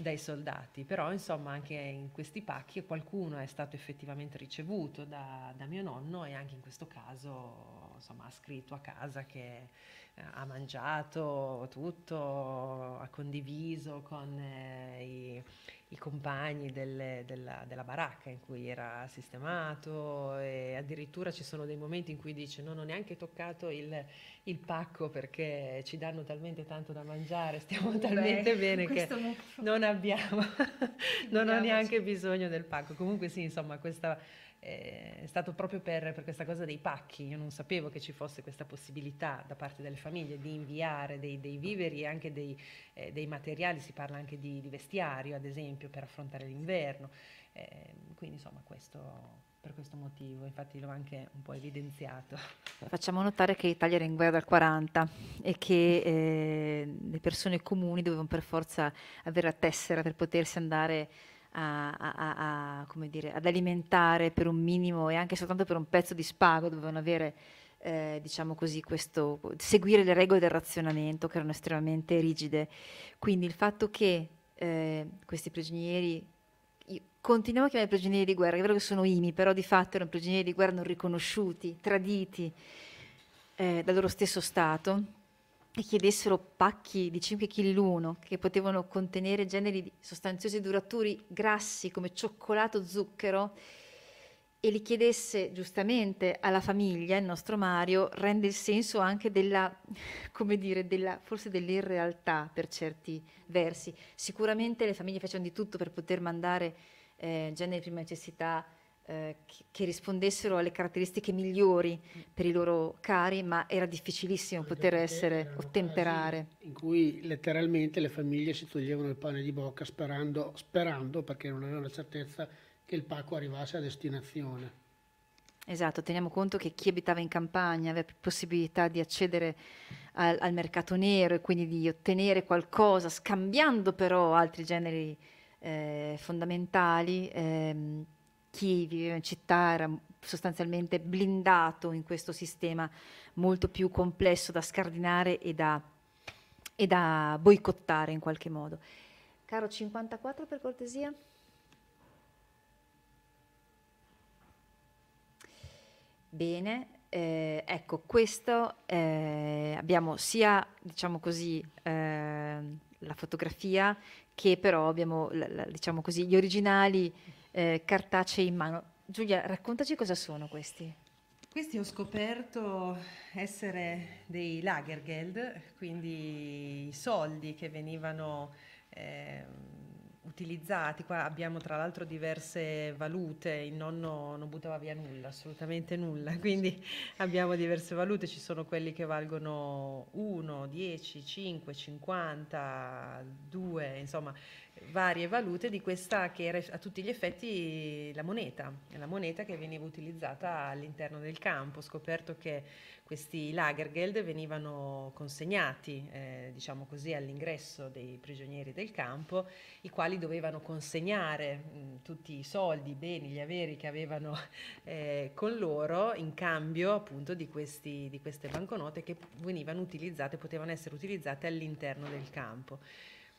dai soldati, però insomma anche in questi pacchi qualcuno è stato effettivamente ricevuto da, da mio nonno e anche in questo caso insomma, ha scritto a casa che eh, ha mangiato tutto, ha condiviso con eh, i i compagni delle, della, della, baracca in cui era sistemato e addirittura ci sono dei momenti in cui dice non ho neanche toccato il, il pacco perché ci danno talmente tanto da mangiare, stiamo Beh, talmente bene che non abbiamo, non ho neanche bisogno del pacco. Comunque sì, insomma, questa eh, è stato proprio per, per, questa cosa dei pacchi. Io non sapevo che ci fosse questa possibilità da parte delle famiglie di inviare dei, dei viveri e anche dei, eh, dei, materiali, si parla anche di, di, vestiario ad esempio per affrontare l'inverno. Eh, quindi insomma questo, per questo motivo, infatti l'ho anche un po' evidenziato. Facciamo notare che l'Italia era in guerra dal 40 e che eh, le persone comuni dovevano per forza avere la tessera per potersi andare a, a, a, dire, ad alimentare per un minimo e anche soltanto per un pezzo di spago dovevano avere, eh, diciamo così, questo, seguire le regole del razionamento che erano estremamente rigide. Quindi il fatto che eh, questi prigionieri continuiamo a chiamare prigionieri di guerra, è vero che sono imi, però di fatto erano prigionieri di guerra non riconosciuti, traditi eh, dal loro stesso Stato, e chiedessero pacchi di 5 kg l'uno che potevano contenere generi sostanziosi e duraturi grassi come cioccolato, zucchero e li chiedesse giustamente alla famiglia, il nostro Mario, rende il senso anche della, come dire, della, forse dell'irrealtà per certi versi. Sicuramente le famiglie facevano di tutto per poter mandare eh, generi di prima necessità, eh, che rispondessero alle caratteristiche migliori mm. per i loro cari, ma era difficilissimo poter essere ottemperare. In cui letteralmente le famiglie si toglievano il pane di bocca sperando, sperando perché non avevano la certezza che il pacco arrivasse a destinazione. Esatto, teniamo conto che chi abitava in campagna aveva possibilità di accedere al, al, mercato nero e quindi di ottenere qualcosa, scambiando però altri generi eh, fondamentali. Ehm, chi viveva eh, in città era sostanzialmente blindato in questo sistema molto più complesso da scardinare e da, e da boicottare in qualche modo. Caro 54 per cortesia. Bene, eh, ecco, questo eh, abbiamo sia, diciamo così, eh, la fotografia che però abbiamo, la, la, diciamo così, gli originali eh, cartacei in mano. Giulia, raccontaci cosa sono questi. Questi ho scoperto essere dei Lagergeld, quindi i soldi che venivano eh, utilizzati. Qua abbiamo tra l'altro diverse valute, il nonno non buttava via nulla, assolutamente nulla, quindi abbiamo diverse valute, ci sono quelli che valgono 1, 10, 5, 50, 2, insomma varie valute di questa che era a tutti gli effetti la moneta, la moneta che veniva utilizzata all'interno del campo. Ho scoperto che questi Lagergeld venivano consegnati, eh, diciamo così, all'ingresso dei prigionieri del campo, i quali dovevano consegnare mh, mm, tutti i soldi, i beni, gli averi che avevano eh, con loro in cambio appunto di, questi, di queste banconote che venivano utilizzate, potevano essere utilizzate all'interno del campo.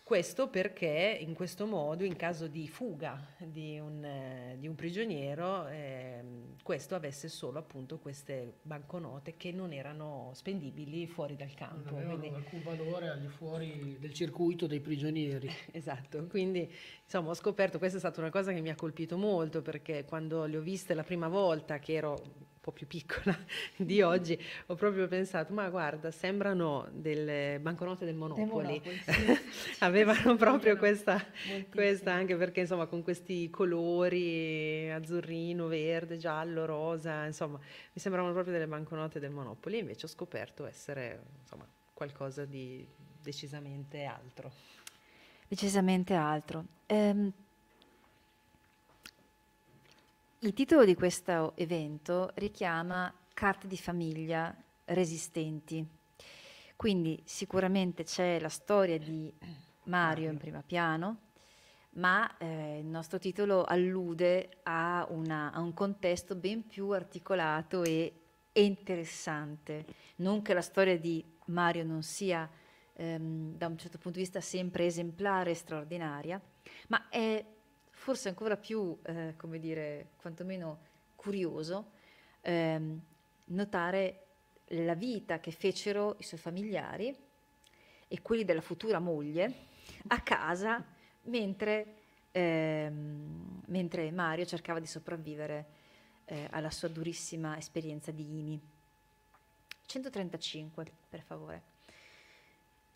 Questo perché in questo modo, in caso di fuga di un, eh, di un prigioniero, eh, questo avesse solo appunto queste banconote che non erano spendibili fuori dal campo. Non avevano quindi... alcun valore al di fuori del circuito dei prigionieri. esatto, quindi insomma ho scoperto, questa è stata una cosa che mi ha colpito molto perché quando le ho viste la prima volta che ero un po' più piccola di mm-hmm. oggi, ho proprio pensato, ma guarda, sembrano delle banconote del Monopoli. sì. Avevano sì, proprio questa, questa, anche perché insomma con questi colori azzurrino, verde, giallo, rosa, insomma mi sembravano proprio delle banconote del Monopoli, invece ho scoperto essere insomma qualcosa di decisamente altro. Decisamente altro. Ehm, il titolo di questo evento richiama carte di famiglia resistenti. Quindi sicuramente c'è la storia di Mario in primo piano, ma eh, il nostro titolo allude a, una, a, un contesto ben più articolato e, interessante. Non che la storia di Mario non sia ehm, da un certo punto di vista sempre esemplare e straordinaria, ma è forse ancora più, eh, come dire, quantomeno curioso, ehm, notare la vita che fecero i suoi familiari e quelli della futura moglie a casa mentre, ehm, mentre Mario cercava di sopravvivere eh, alla sua durissima esperienza di IMI. 135, per favore.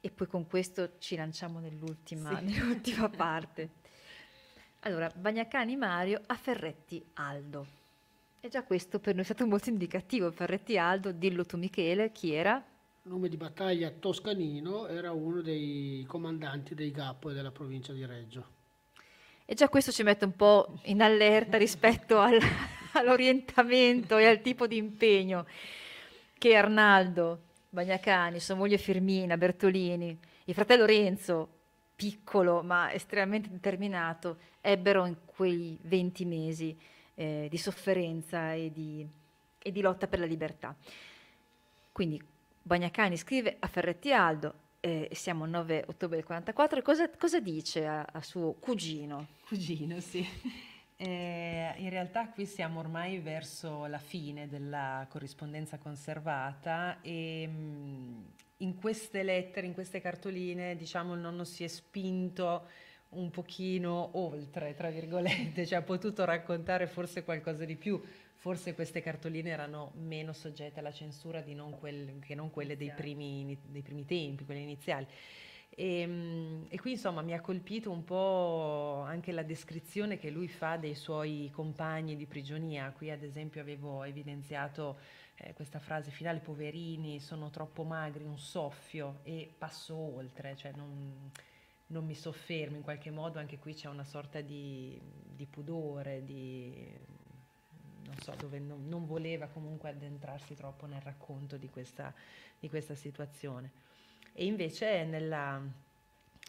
E poi con questo ci lanciamo nell'ultima, sì. nell'ultima parte. Allora, Bagnacani Mario a Ferretti Aldo. E già questo per noi è stato molto indicativo. Ferretti Aldo, dillo tu Michele, chi era? nome di battaglia Toscanino, era uno dei comandanti dei Gappo e della provincia di Reggio. E già questo ci mette un po' in allerta rispetto al, all'orientamento e al tipo di impegno che Arnaldo, Bagnacani, sua moglie Firmina, Bertolini, il fratello Renzo piccolo ma estremamente determinato ebbero in quei 20 mesi eh, di sofferenza e di, e di, lotta per la libertà. Quindi Bagnacani scrive a Ferretti Aldo, eh, siamo il 9 ottobre del 44, cosa, cosa dice a, a, suo cugino? Cugino, sì. Eh, in realtà qui siamo ormai verso la fine della corrispondenza conservata e mm, in queste lettere, in queste cartoline, diciamo il nonno si è spinto un pochino oltre, tra virgolette, cioè ha potuto raccontare forse qualcosa di più, forse queste cartoline erano meno soggette alla censura non quel, che non quelle dei primi, dei primi tempi, quelle iniziali. E, ehm, e, qui insomma mi ha colpito un po' anche la descrizione che lui fa dei suoi compagni di prigionia. Qui ad esempio avevo evidenziato eh, questa frase finale, poverini, sono troppo magri, un soffio e passo oltre, cioè non, non mi soffermo in qualche modo, anche qui c'è una sorta di, di pudore, di, non so, dove non, non, voleva comunque addentrarsi troppo nel racconto di questa, di questa situazione. E invece nella,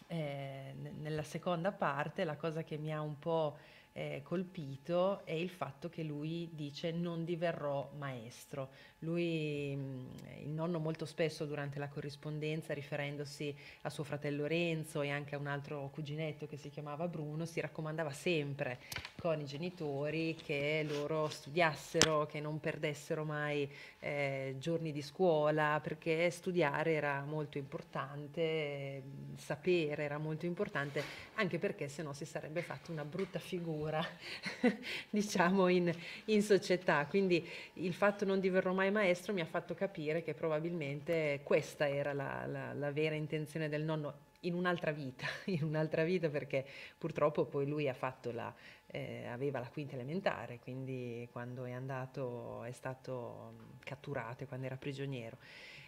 eh, nella seconda parte la cosa che mi ha un po' eh, colpito è il fatto che lui dice non diverrò maestro, lui, mm, il nonno molto spesso durante la corrispondenza, riferendosi a suo fratello Renzo e anche a un altro cuginetto che si chiamava Bruno, si raccomandava sempre con i genitori che loro studiassero, che non perdessero mai eh, giorni di scuola, perché studiare era molto importante, mm, sapere era molto importante, anche perché se no si sarebbe fatto una brutta figura, diciamo, in, in società. Quindi il fatto non diverrò mai maestro mi ha fatto capire che probabilmente questa era la, la, la vera intenzione del nonno in un'altra vita, in un'altra vita perché purtroppo poi lui la, eh, aveva la quinta elementare, quindi quando è andato è stato mm, catturato, e quando era prigioniero.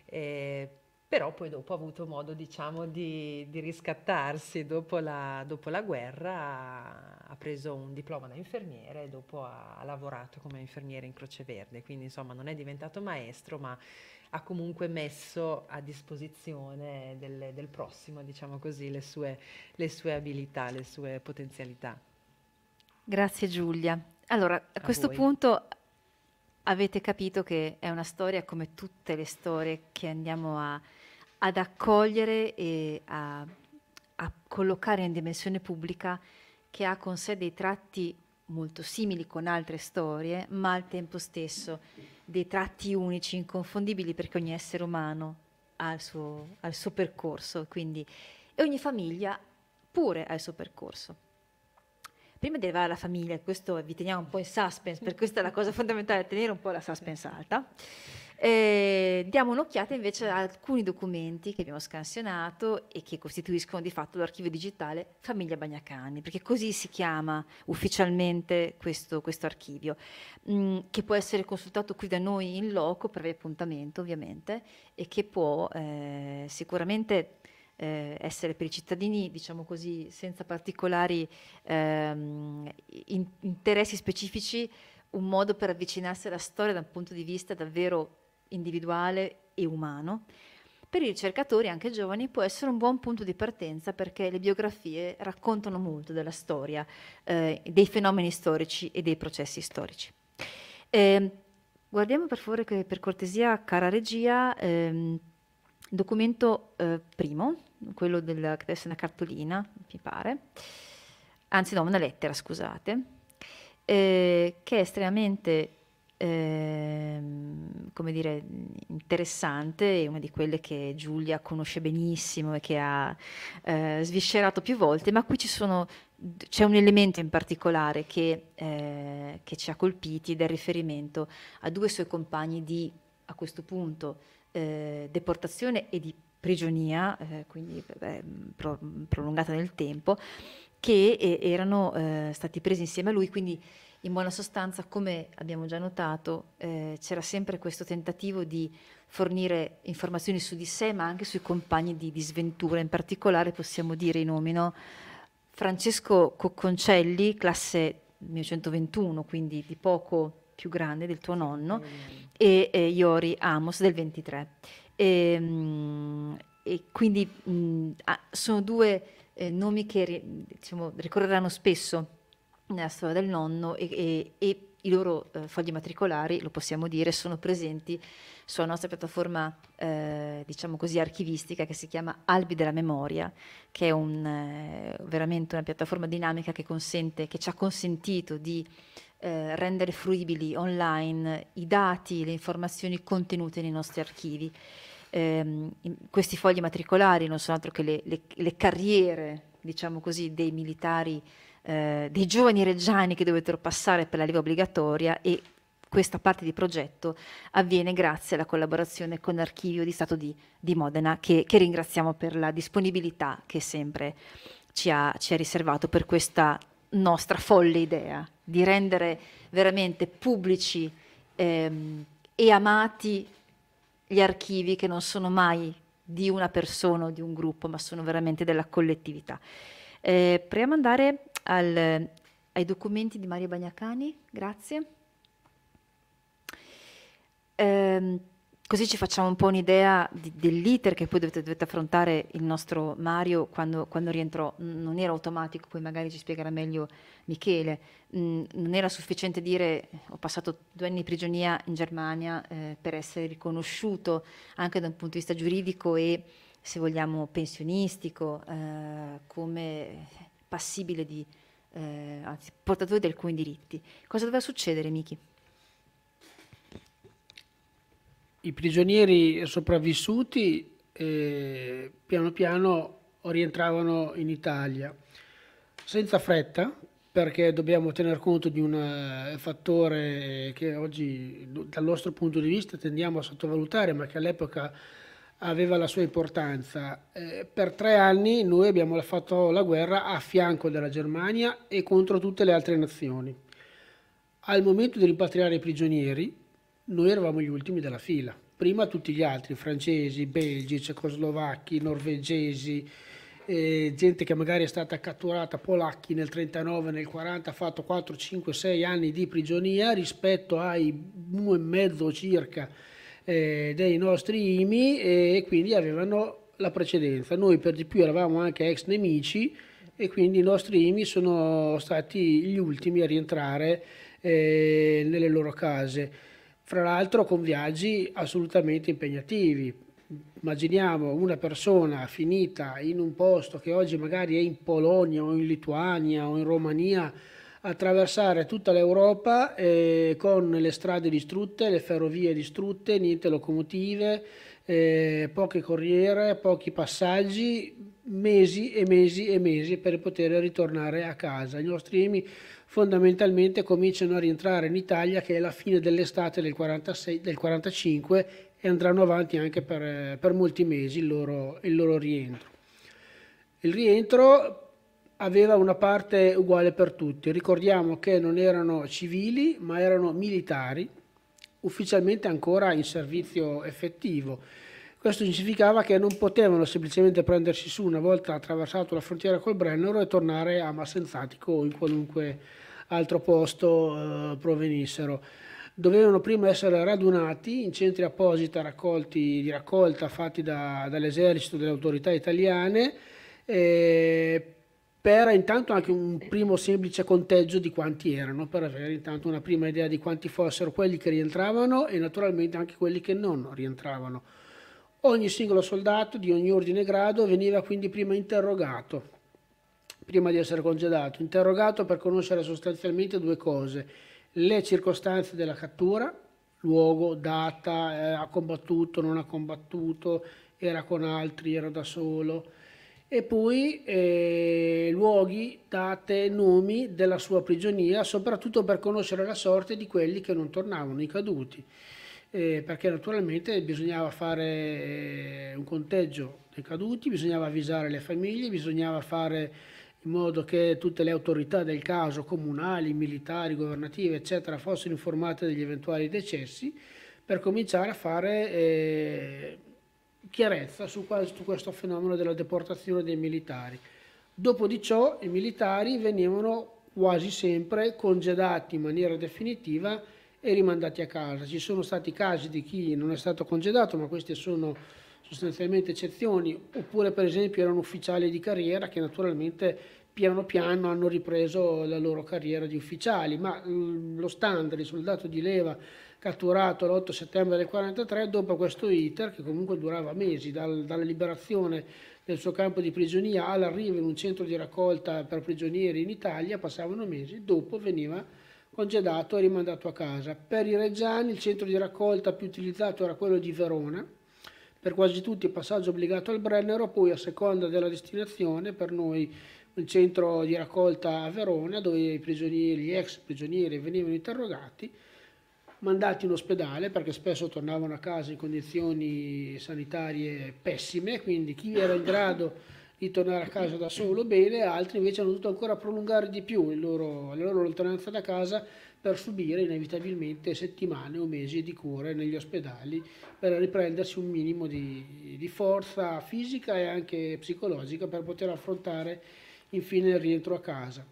Eh, però poi dopo ha avuto modo diciamo, di, di, riscattarsi dopo la, dopo la, guerra, ha preso un diploma da infermiere e dopo ha, ha, lavorato come infermiere in Croce Verde, quindi insomma non è diventato maestro ma ha comunque messo a disposizione del, del prossimo diciamo così, le, sue, le sue abilità, le sue potenzialità. Grazie Giulia. Allora, a, a questo voi. punto avete capito che è una storia come tutte le storie che andiamo a, ad accogliere e a, a collocare in dimensione pubblica che ha con sé dei tratti molto simili con altre storie, ma al tempo stesso dei tratti unici, inconfondibili, perché ogni essere umano ha il suo, ha il suo percorso, quindi, e ogni famiglia pure ha il suo percorso prima di arrivare alla famiglia, questo vi teniamo un po' in suspense, per questa è la cosa fondamentale, tenere un po' la suspense alta. Eh, diamo un'occhiata invece ad alcuni documenti che abbiamo scansionato e che costituiscono di fatto l'archivio digitale Famiglia Bagnacanni, perché così si chiama ufficialmente questo, questo archivio, mh, mm, che può essere consultato qui da noi in loco, previo appuntamento ovviamente, e che può eh, sicuramente eh, essere per i cittadini, diciamo così, senza particolari ehm, in, interessi specifici, un modo per avvicinarsi alla storia da un punto di vista davvero individuale e umano. Per i ricercatori, anche giovani, può essere un buon punto di partenza perché le biografie raccontano molto della storia, eh, dei fenomeni storici e dei processi storici. Eh, guardiamo per favore, per cortesia, cara regia, ehm, documento eh, primo, quello del, che deve essere una cartolina, mi pare, anzi no, una lettera, scusate, eh, che è estremamente, eh, come dire, interessante, è una di quelle che Giulia conosce benissimo e che ha eh, sviscerato più volte, ma qui sono, c'è un elemento in particolare che, eh, che ci ha colpiti ed riferimento a due suoi compagni di, a questo punto, eh, deportazione e di prigionia, eh, quindi beh, pro, prolungata nel tempo, che eh, erano eh, stati presi insieme a lui, quindi in buona sostanza, come abbiamo già notato, eh, c'era sempre questo tentativo di fornire informazioni su di sé, ma anche sui compagni di, di sventura, in particolare possiamo dire i nomi, no? Francesco Cocconcelli, classe 1921, quindi di poco più grande del tuo nonno, mm. e eh, Iori Amos del 23. E, ehm, e quindi mh, sono due eh, nomi che diciamo, ricorreranno spesso nella storia del nonno e, e, e i loro eh, fogli matricolari, lo possiamo dire, sono presenti sulla nostra piattaforma, eh, diciamo così, archivistica che si chiama Albi della Memoria, che è un, eh, veramente una piattaforma dinamica che, consente, che ci ha consentito di eh, rendere fruibili online i dati, le informazioni contenute nei nostri archivi. Eh, questi fogli matricolari non sono altro che le, le, le carriere, diciamo così, dei militari, eh, dei giovani reggiani che dovettero passare per la leva obbligatoria e questa parte di progetto avviene grazie alla collaborazione con l'Archivio di Stato di, di Modena, che, che, ringraziamo per la disponibilità che sempre ci ha, ci ha riservato per questa nostra folle idea di rendere veramente pubblici ehm, e amati gli archivi che non sono mai di una persona o di un gruppo, ma sono veramente della collettività. Eh, proviamo ad andare al, ai documenti di Maria Bagnacani, grazie. Eh, Così ci facciamo un po' un'idea di, dell'iter che poi dovete, dovete, affrontare il nostro Mario quando, quando, rientrò. Non era automatico, poi magari ci spiegherà meglio Michele. Mm, non era sufficiente dire ho passato due anni di prigionia in Germania eh, per essere riconosciuto anche da un punto di vista giuridico e, se vogliamo, pensionistico, eh, come passibile di, eh, anzi, portatore di alcuni diritti. Cosa doveva succedere, Michi? i prigionieri sopravvissuti eh, piano piano rientravano in Italia senza fretta perché dobbiamo tener conto di un eh, fattore che oggi dal nostro punto di vista tendiamo a sottovalutare ma che all'epoca aveva la sua importanza. Eh, per tre anni noi abbiamo fatto la guerra a fianco della Germania e contro tutte le altre nazioni. Al momento di rimpatriare i prigionieri noi eravamo gli ultimi della fila. Prima tutti gli altri, francesi, belgi, cecoslovacchi, norvegesi, eh, gente che magari è stata catturata, polacchi nel 39, nel 40, ha fatto 4, 5, 6 anni di prigionia rispetto ai e mezzo circa eh, dei nostri IMI e quindi avevano la precedenza. Noi per di più eravamo anche ex nemici e quindi i nostri IMI sono stati gli ultimi a rientrare eh, nelle loro case fra l'altro con viaggi assolutamente impegnativi. Immaginiamo una persona finita in un posto che oggi magari è in Polonia o in Lituania o in Romania, attraversare tutta l'Europa eh, con le strade distrutte, le ferrovie distrutte, niente locomotive, eh, poche corriere, pochi passaggi, mesi e mesi e mesi per poter ritornare a casa. I nostri emi fondamentalmente cominciano a rientrare in Italia che è la fine dell'estate del, 46, del 45 e andranno avanti anche per, eh, per molti mesi il loro, il loro rientro. Il rientro aveva una parte uguale per tutti. Ricordiamo che non erano civili, ma erano militari, ufficialmente ancora in servizio effettivo. Questo significava che non potevano semplicemente prendersi su una volta attraversato la frontiera col Brennero e tornare a Massenzatico o in qualunque altro posto eh, provenissero. Dovevano prima essere radunati in centri apposita raccolti, di raccolta fatti da, dall'esercito, dalle autorità italiane, eh, per intanto anche un primo semplice conteggio di quanti erano, per avere intanto una prima idea di quanti fossero quelli che rientravano e naturalmente anche quelli che non rientravano. Ogni singolo soldato di ogni ordine e grado veniva quindi prima interrogato prima di essere congedato, interrogato per conoscere sostanzialmente due cose, le circostanze della cattura, luogo, data, eh, ha combattuto, non ha combattuto, era con altri, era da solo, e poi eh, luoghi, date, nomi della sua prigionia, soprattutto per conoscere la sorte di quelli che non tornavano, i caduti, eh, perché naturalmente bisognava fare eh, un conteggio dei caduti, bisognava avvisare le famiglie, bisognava fare in modo che tutte le autorità del caso, comunali, militari, governative, eccetera, fossero informate degli eventuali decessi, per cominciare a fare eh, chiarezza su, questo fenomeno della deportazione dei militari. Dopo di ciò i militari venivano quasi sempre congedati in maniera definitiva e rimandati a casa. Ci sono stati casi di chi non è stato congedato, ma questi sono sostanzialmente eccezioni, oppure per esempio erano ufficiali di carriera che naturalmente piano piano hanno ripreso la loro carriera di ufficiali, ma mhmm, lo standard, il soldato di leva catturato l'8 settembre del 1943, dopo questo iter che comunque durava mesi, dal, dalla liberazione del suo campo di prigionia all'arrivo in un centro di raccolta per prigionieri in Italia, passavano mesi, dopo veniva congedato e rimandato a casa. Per i reggiani il centro di raccolta più utilizzato era quello di Verona, per quasi tutti il passaggio obbligato al Brennero, poi a seconda della destinazione, per noi un centro di raccolta a Verona dove i prigionieri, gli ex prigionieri venivano interrogati, mandati in ospedale perché spesso tornavano a casa in condizioni sanitarie pessime, quindi chi era in grado di tornare a casa da solo bene, altri invece hanno dovuto ancora prolungare di più loro, la loro lontananza da casa per subire inevitabilmente settimane o mesi di cure negli ospedali per riprendersi un minimo di, di forza fisica e anche psicologica per poter affrontare infine il rientro a casa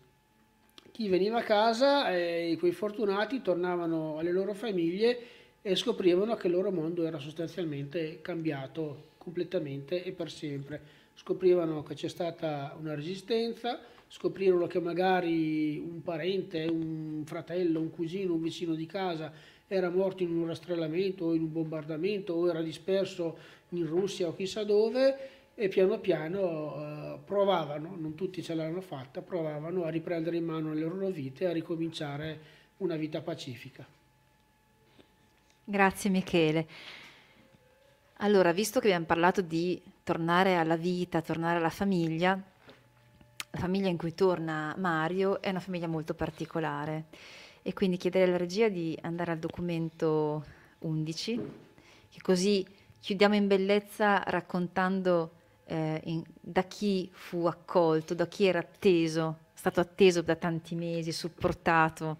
chi veniva a casa e eh, quei fortunati tornavano alle loro famiglie e scoprivano che il loro mondo era sostanzialmente cambiato completamente e per sempre. Scoprivano che c'è stata una resistenza, scoprirono che magari un parente, un fratello, un cugino, un vicino di casa era morto in un rastrellamento o in un bombardamento o era disperso in Russia o chissà dove e piano piano eh, provavano, non tutti ce l'hanno fatta, provavano a riprendere in mano le loro vite e a ricominciare una vita pacifica. Grazie Michele. Allora, visto che abbiamo parlato di tornare alla vita, tornare alla famiglia, la famiglia in cui torna Mario è una famiglia molto particolare e quindi chiederei alla regia di andare al documento 11, che così chiudiamo in bellezza raccontando eh, in, da chi fu accolto, da chi era atteso, stato atteso da tanti mesi, supportato.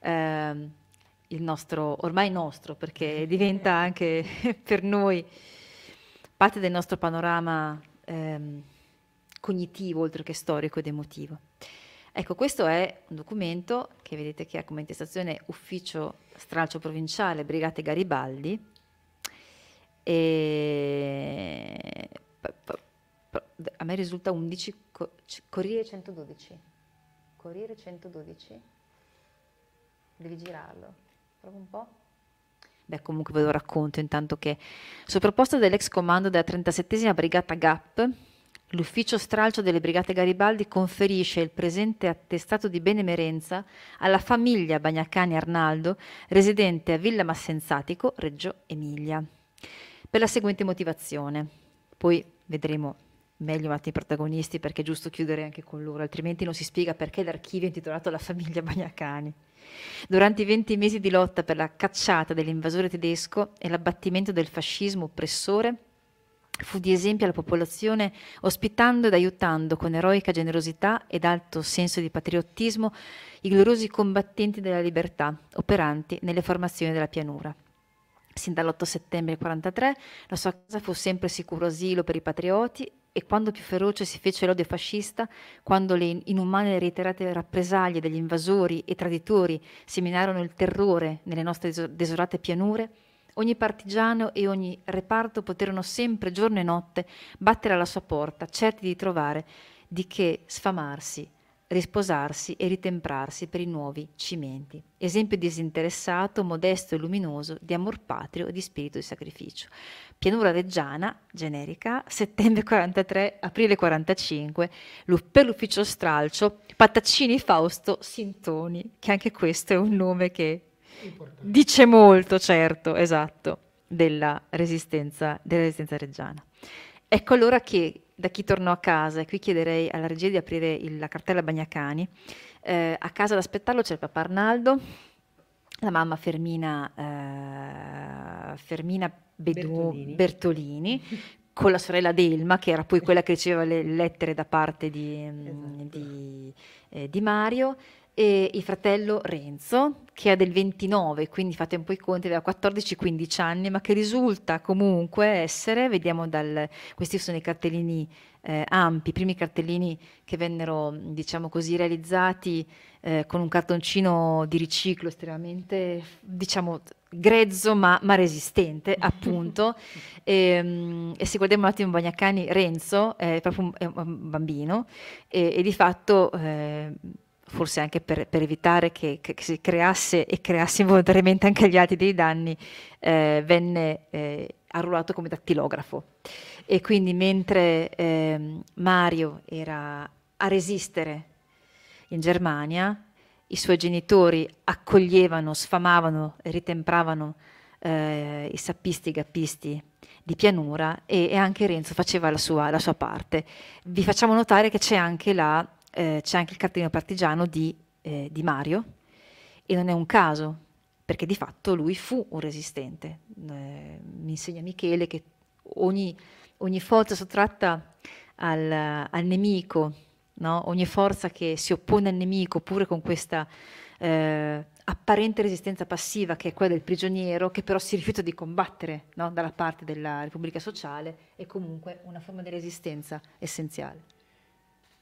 Eh, il nostro, ormai nostro, perché mm-hmm. diventa anche per noi parte del nostro panorama ehm, cognitivo oltre che storico ed emotivo. Ecco, questo è un documento che vedete che ha come intestazione Ufficio Stralcio Provinciale Brigate Garibaldi. E... A me risulta 11 Corriere 112. Corriere 112. Devi girarlo. Prova un po'. Beh, comunque ve lo racconto intanto che su proposta dell'ex comando della 37 Brigata GAP L'ufficio stralcio delle Brigate Garibaldi conferisce il presente attestato di benemerenza alla famiglia Bagnacani Arnaldo, residente a Villa Massenzatico, Reggio Emilia, per la seguente motivazione. Poi vedremo meglio atti i protagonisti perché è giusto chiudere anche con loro, altrimenti non si spiega perché l'archivio è intitolato alla famiglia Bagnacani. Durante i 20 mesi di lotta per la cacciata dell'invasore tedesco e l'abbattimento del fascismo oppressore, Fu di esempio alla popolazione, ospitando ed aiutando con eroica generosità ed alto senso di patriottismo i gloriosi combattenti della libertà operanti nelle formazioni della pianura. Sin dall'8 settembre 1943 la sua casa fu sempre sicuro asilo per i patrioti e quando più feroce si fece l'odio fascista, quando le inumane e reiterate rappresaglie degli invasori e traditori seminarono il terrore nelle nostre desolate pianure, Ogni partigiano e ogni reparto poterono sempre, giorno e notte, battere alla sua porta, certi di trovare di che sfamarsi, risposarsi e ritemprarsi per i nuovi cimenti. Esempio disinteressato, modesto e luminoso di amor patrio e di spirito di sacrificio. Pianura Reggiana, generica, settembre 43, aprile 45, per l'ufficio Stralcio, Pataccini Fausto Sintoni, che anche questo è un nome che Importante. dice molto, certo, esatto, della resistenza, della resistenza reggiana. Ecco allora che da chi tornò a casa, e qui chiederei alla regia di aprire il, la cartella Bagnacani, eh, a casa ad aspettarlo c'è il papà Arnaldo, la mamma Fermina, eh, Fermina Bedou, Bertolini, Bertolini con la sorella Delma, che era poi quella che riceveva le lettere da parte di, mm, esatto. di, eh, di Mario, e il fratello Renzo, che è del 29, quindi fate un po' i conti, aveva 14-15 anni, ma che risulta comunque essere, vediamo dal, questi sono i cartellini eh, ampi, i primi cartellini che vennero, diciamo così, realizzati eh, con un cartoncino di riciclo estremamente, diciamo, grezzo ma, ma resistente, appunto. e, ehm, e, se guardiamo un attimo Bagnacani, Renzo è proprio un, è un bambino e, e di fatto... Eh, forse anche per, per evitare che, che, si creasse e creasse involontariamente anche agli altri dei danni, eh, venne eh, arruolato come dattilografo. E quindi mentre eh, Mario era a resistere in Germania, i suoi genitori accoglievano, sfamavano e ritempravano eh, i sappisti e gappisti di pianura e, e anche Renzo faceva la sua, la sua, parte. Vi facciamo notare che c'è anche la eh, c'è anche il cartellino partigiano di, eh, di Mario e non è un caso, perché di fatto lui fu un resistente. Eh, mi insegna Michele che ogni, ogni forza sottratta al, al nemico, no? ogni forza che si oppone al nemico, pure con questa eh, apparente resistenza passiva che è quella del prigioniero, che però si rifiuta di combattere no? dalla parte della Repubblica Sociale, è comunque una forma di resistenza essenziale.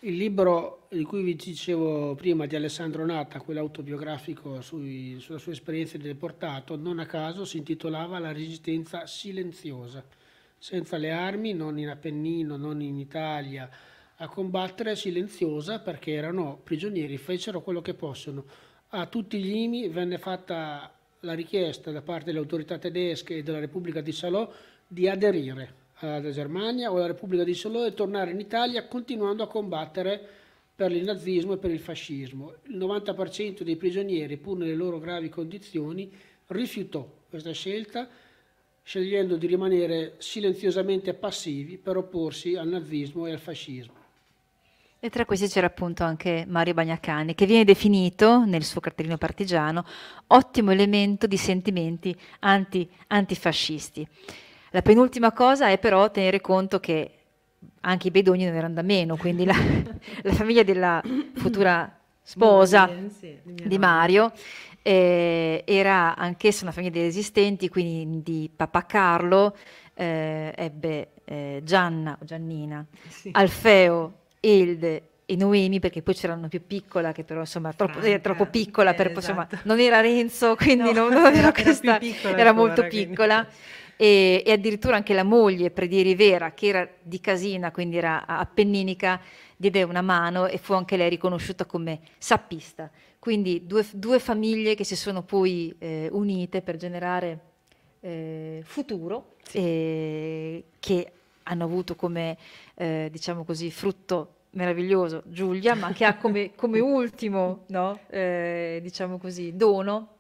Il libro di cui vi dicevo prima di Alessandro Natta, quello autobiografico sui, sulla sua esperienza di deportato, non a caso si intitolava La resistenza silenziosa. Senza le armi, non in Appennino, non in Italia, a combattere silenziosa perché erano prigionieri, fecero quello che possono. A tutti gli imi venne fatta la richiesta da parte delle autorità tedesche e della Repubblica di Salò di aderire alla Germania o alla Repubblica di Salò e tornare in Italia continuando a combattere per il nazismo e per il fascismo. Il 90% dei prigionieri, pur nelle loro gravi condizioni, rifiutò questa scelta scegliendo di rimanere silenziosamente passivi per opporsi al nazismo e al fascismo. E tra questi c'era appunto anche Mario Bagnacani, che viene definito nel suo cartellino partigiano ottimo elemento di sentimenti anti, antifascisti. La penultima cosa è però tenere conto che anche i bedogni non erano da meno, quindi la, la famiglia della futura sposa di Mario eh, era anch'essa una famiglia di esistenti, quindi di papà Carlo eh, ebbe eh, Gianna o Giannina, sì. Alfeo, Elde e Noemi, perché poi c'era una più piccola che però insomma troppo, era eh, troppo piccola, per, eh, esatto. insomma, non era Renzo, quindi no, non, non era, era questa, era, ancora, molto quindi. piccola e, e addirittura anche la moglie Predi Rivera, che era di Casina, quindi era appenninica, diede una mano e fu anche lei riconosciuta come sappista. Quindi due, due famiglie che si sono poi eh, unite per generare eh, futuro sì. eh, che hanno avuto come eh, diciamo così, frutto meraviglioso Giulia, ma che ha come, come ultimo no? Eh, diciamo così, dono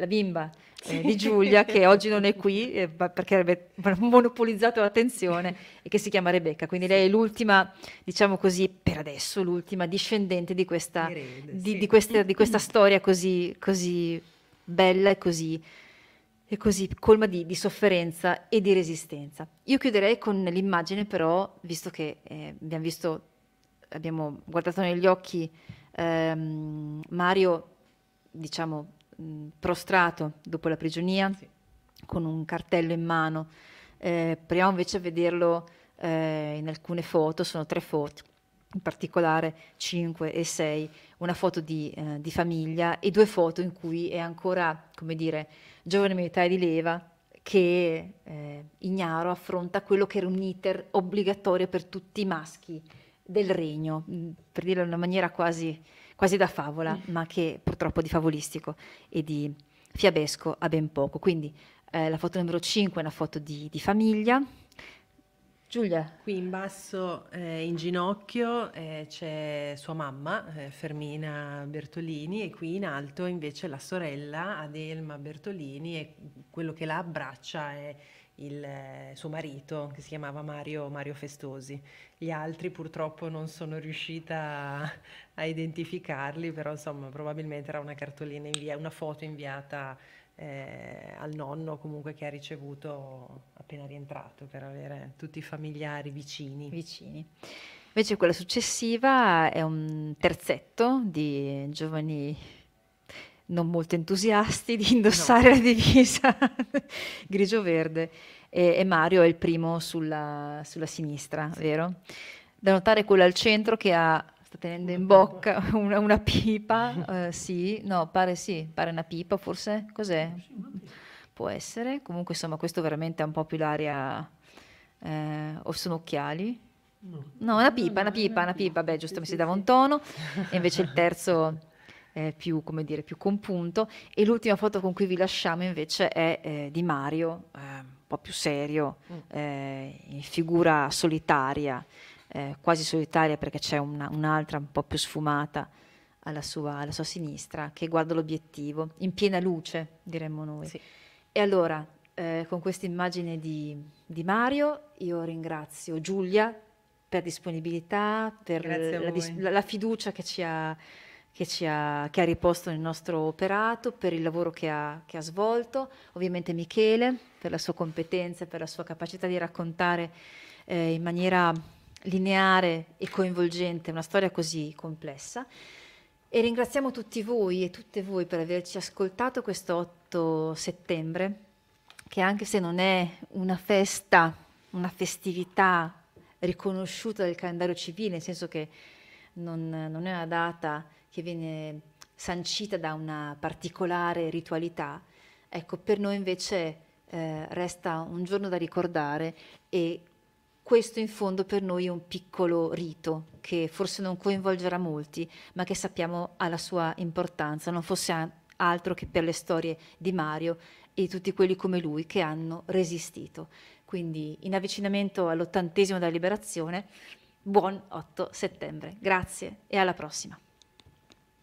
la bimba eh, di Giulia che oggi non è qui eh, perché avrebbe monopolizzato l'attenzione e che si chiama Rebecca. Quindi lei è l'ultima, diciamo così, per adesso l'ultima discendente di questa, Irene, di, sì. di questa, di questa storia così, così, bella e così, e così colma di, di, sofferenza e di resistenza. Io chiuderei con l'immagine però, visto che eh, abbiamo, visto, abbiamo guardato negli occhi ehm, Mario, diciamo, Mm, prostrato dopo la prigionia, sì. con un cartello in mano. Eh, proviamo invece a vederlo eh, in alcune foto, sono tre foto, in particolare 5 e 6, una foto di, eh, di, famiglia e due foto in cui è ancora, come dire, giovane militare di leva che eh, ignaro affronta quello che era un iter obbligatorio per tutti i maschi del regno, mm, per dirlo in una maniera quasi quasi da favola, mm. ma che purtroppo di favolistico e di fiabesco ha ben poco. Quindi eh, la foto numero 5 è una foto di, di famiglia. Giulia. Qui in basso, eh, in ginocchio, eh, c'è sua mamma, eh, Fermina Bertolini, e qui in alto invece la sorella Adelma Bertolini e quello che la abbraccia è il eh, suo marito che si chiamava Mario, Mario, Festosi. Gli altri purtroppo non sono riuscita a, a, identificarli, però insomma probabilmente era una cartolina invia- una foto inviata eh, al nonno comunque che ha ricevuto appena rientrato per avere tutti i familiari vicini. vicini. Invece quella successiva è un terzetto di giovani non molto entusiasti di indossare no. la divisa grigio-verde e, e, Mario è il primo sulla, sulla sinistra, sì. vero? Da notare quello al centro che ha, sta tenendo in bocca una, una pipa, uh, sì, no, pare sì, pare una pipa forse, cos'è? Può essere, comunque insomma questo veramente è un po' più l'aria, eh, o sono occhiali? No, una pipa, una pipa, una pipa, beh giusto mi si dava un tono, e invece il terzo eh, più, come dire, più compunto. E l'ultima foto con cui vi lasciamo invece è eh, di Mario, eh, un po' più serio, mm. eh, in figura solitaria, eh, quasi solitaria perché c'è una, un'altra un po' più sfumata. Alla sua, alla sua, sinistra, che guarda l'obiettivo, in piena luce, diremmo noi. Sì. E allora, eh, con questa immagine di, di, Mario, io ringrazio Giulia per disponibilità, per la, la, la, fiducia che ci ha che, ha, che ha, riposto nel nostro operato, per il lavoro che ha, che ha svolto, ovviamente Michele per la sua competenza, per la sua capacità di raccontare eh, in maniera lineare e coinvolgente una storia così complessa. E ringraziamo tutti voi e tutte voi per averci ascoltato questo 8 settembre, che anche se non è una festa, una festività riconosciuta dal calendario civile, nel senso che non, non è una data che viene sancita da una particolare ritualità, ecco, per noi invece eh, resta un giorno da ricordare e questo in fondo per noi è un piccolo rito che forse non coinvolgerà molti, ma che sappiamo ha la sua importanza, non fosse altro che per le storie di Mario e tutti quelli come lui che hanno resistito. Quindi in avvicinamento all'ottantesimo della liberazione, buon 8 settembre. Grazie e alla prossima.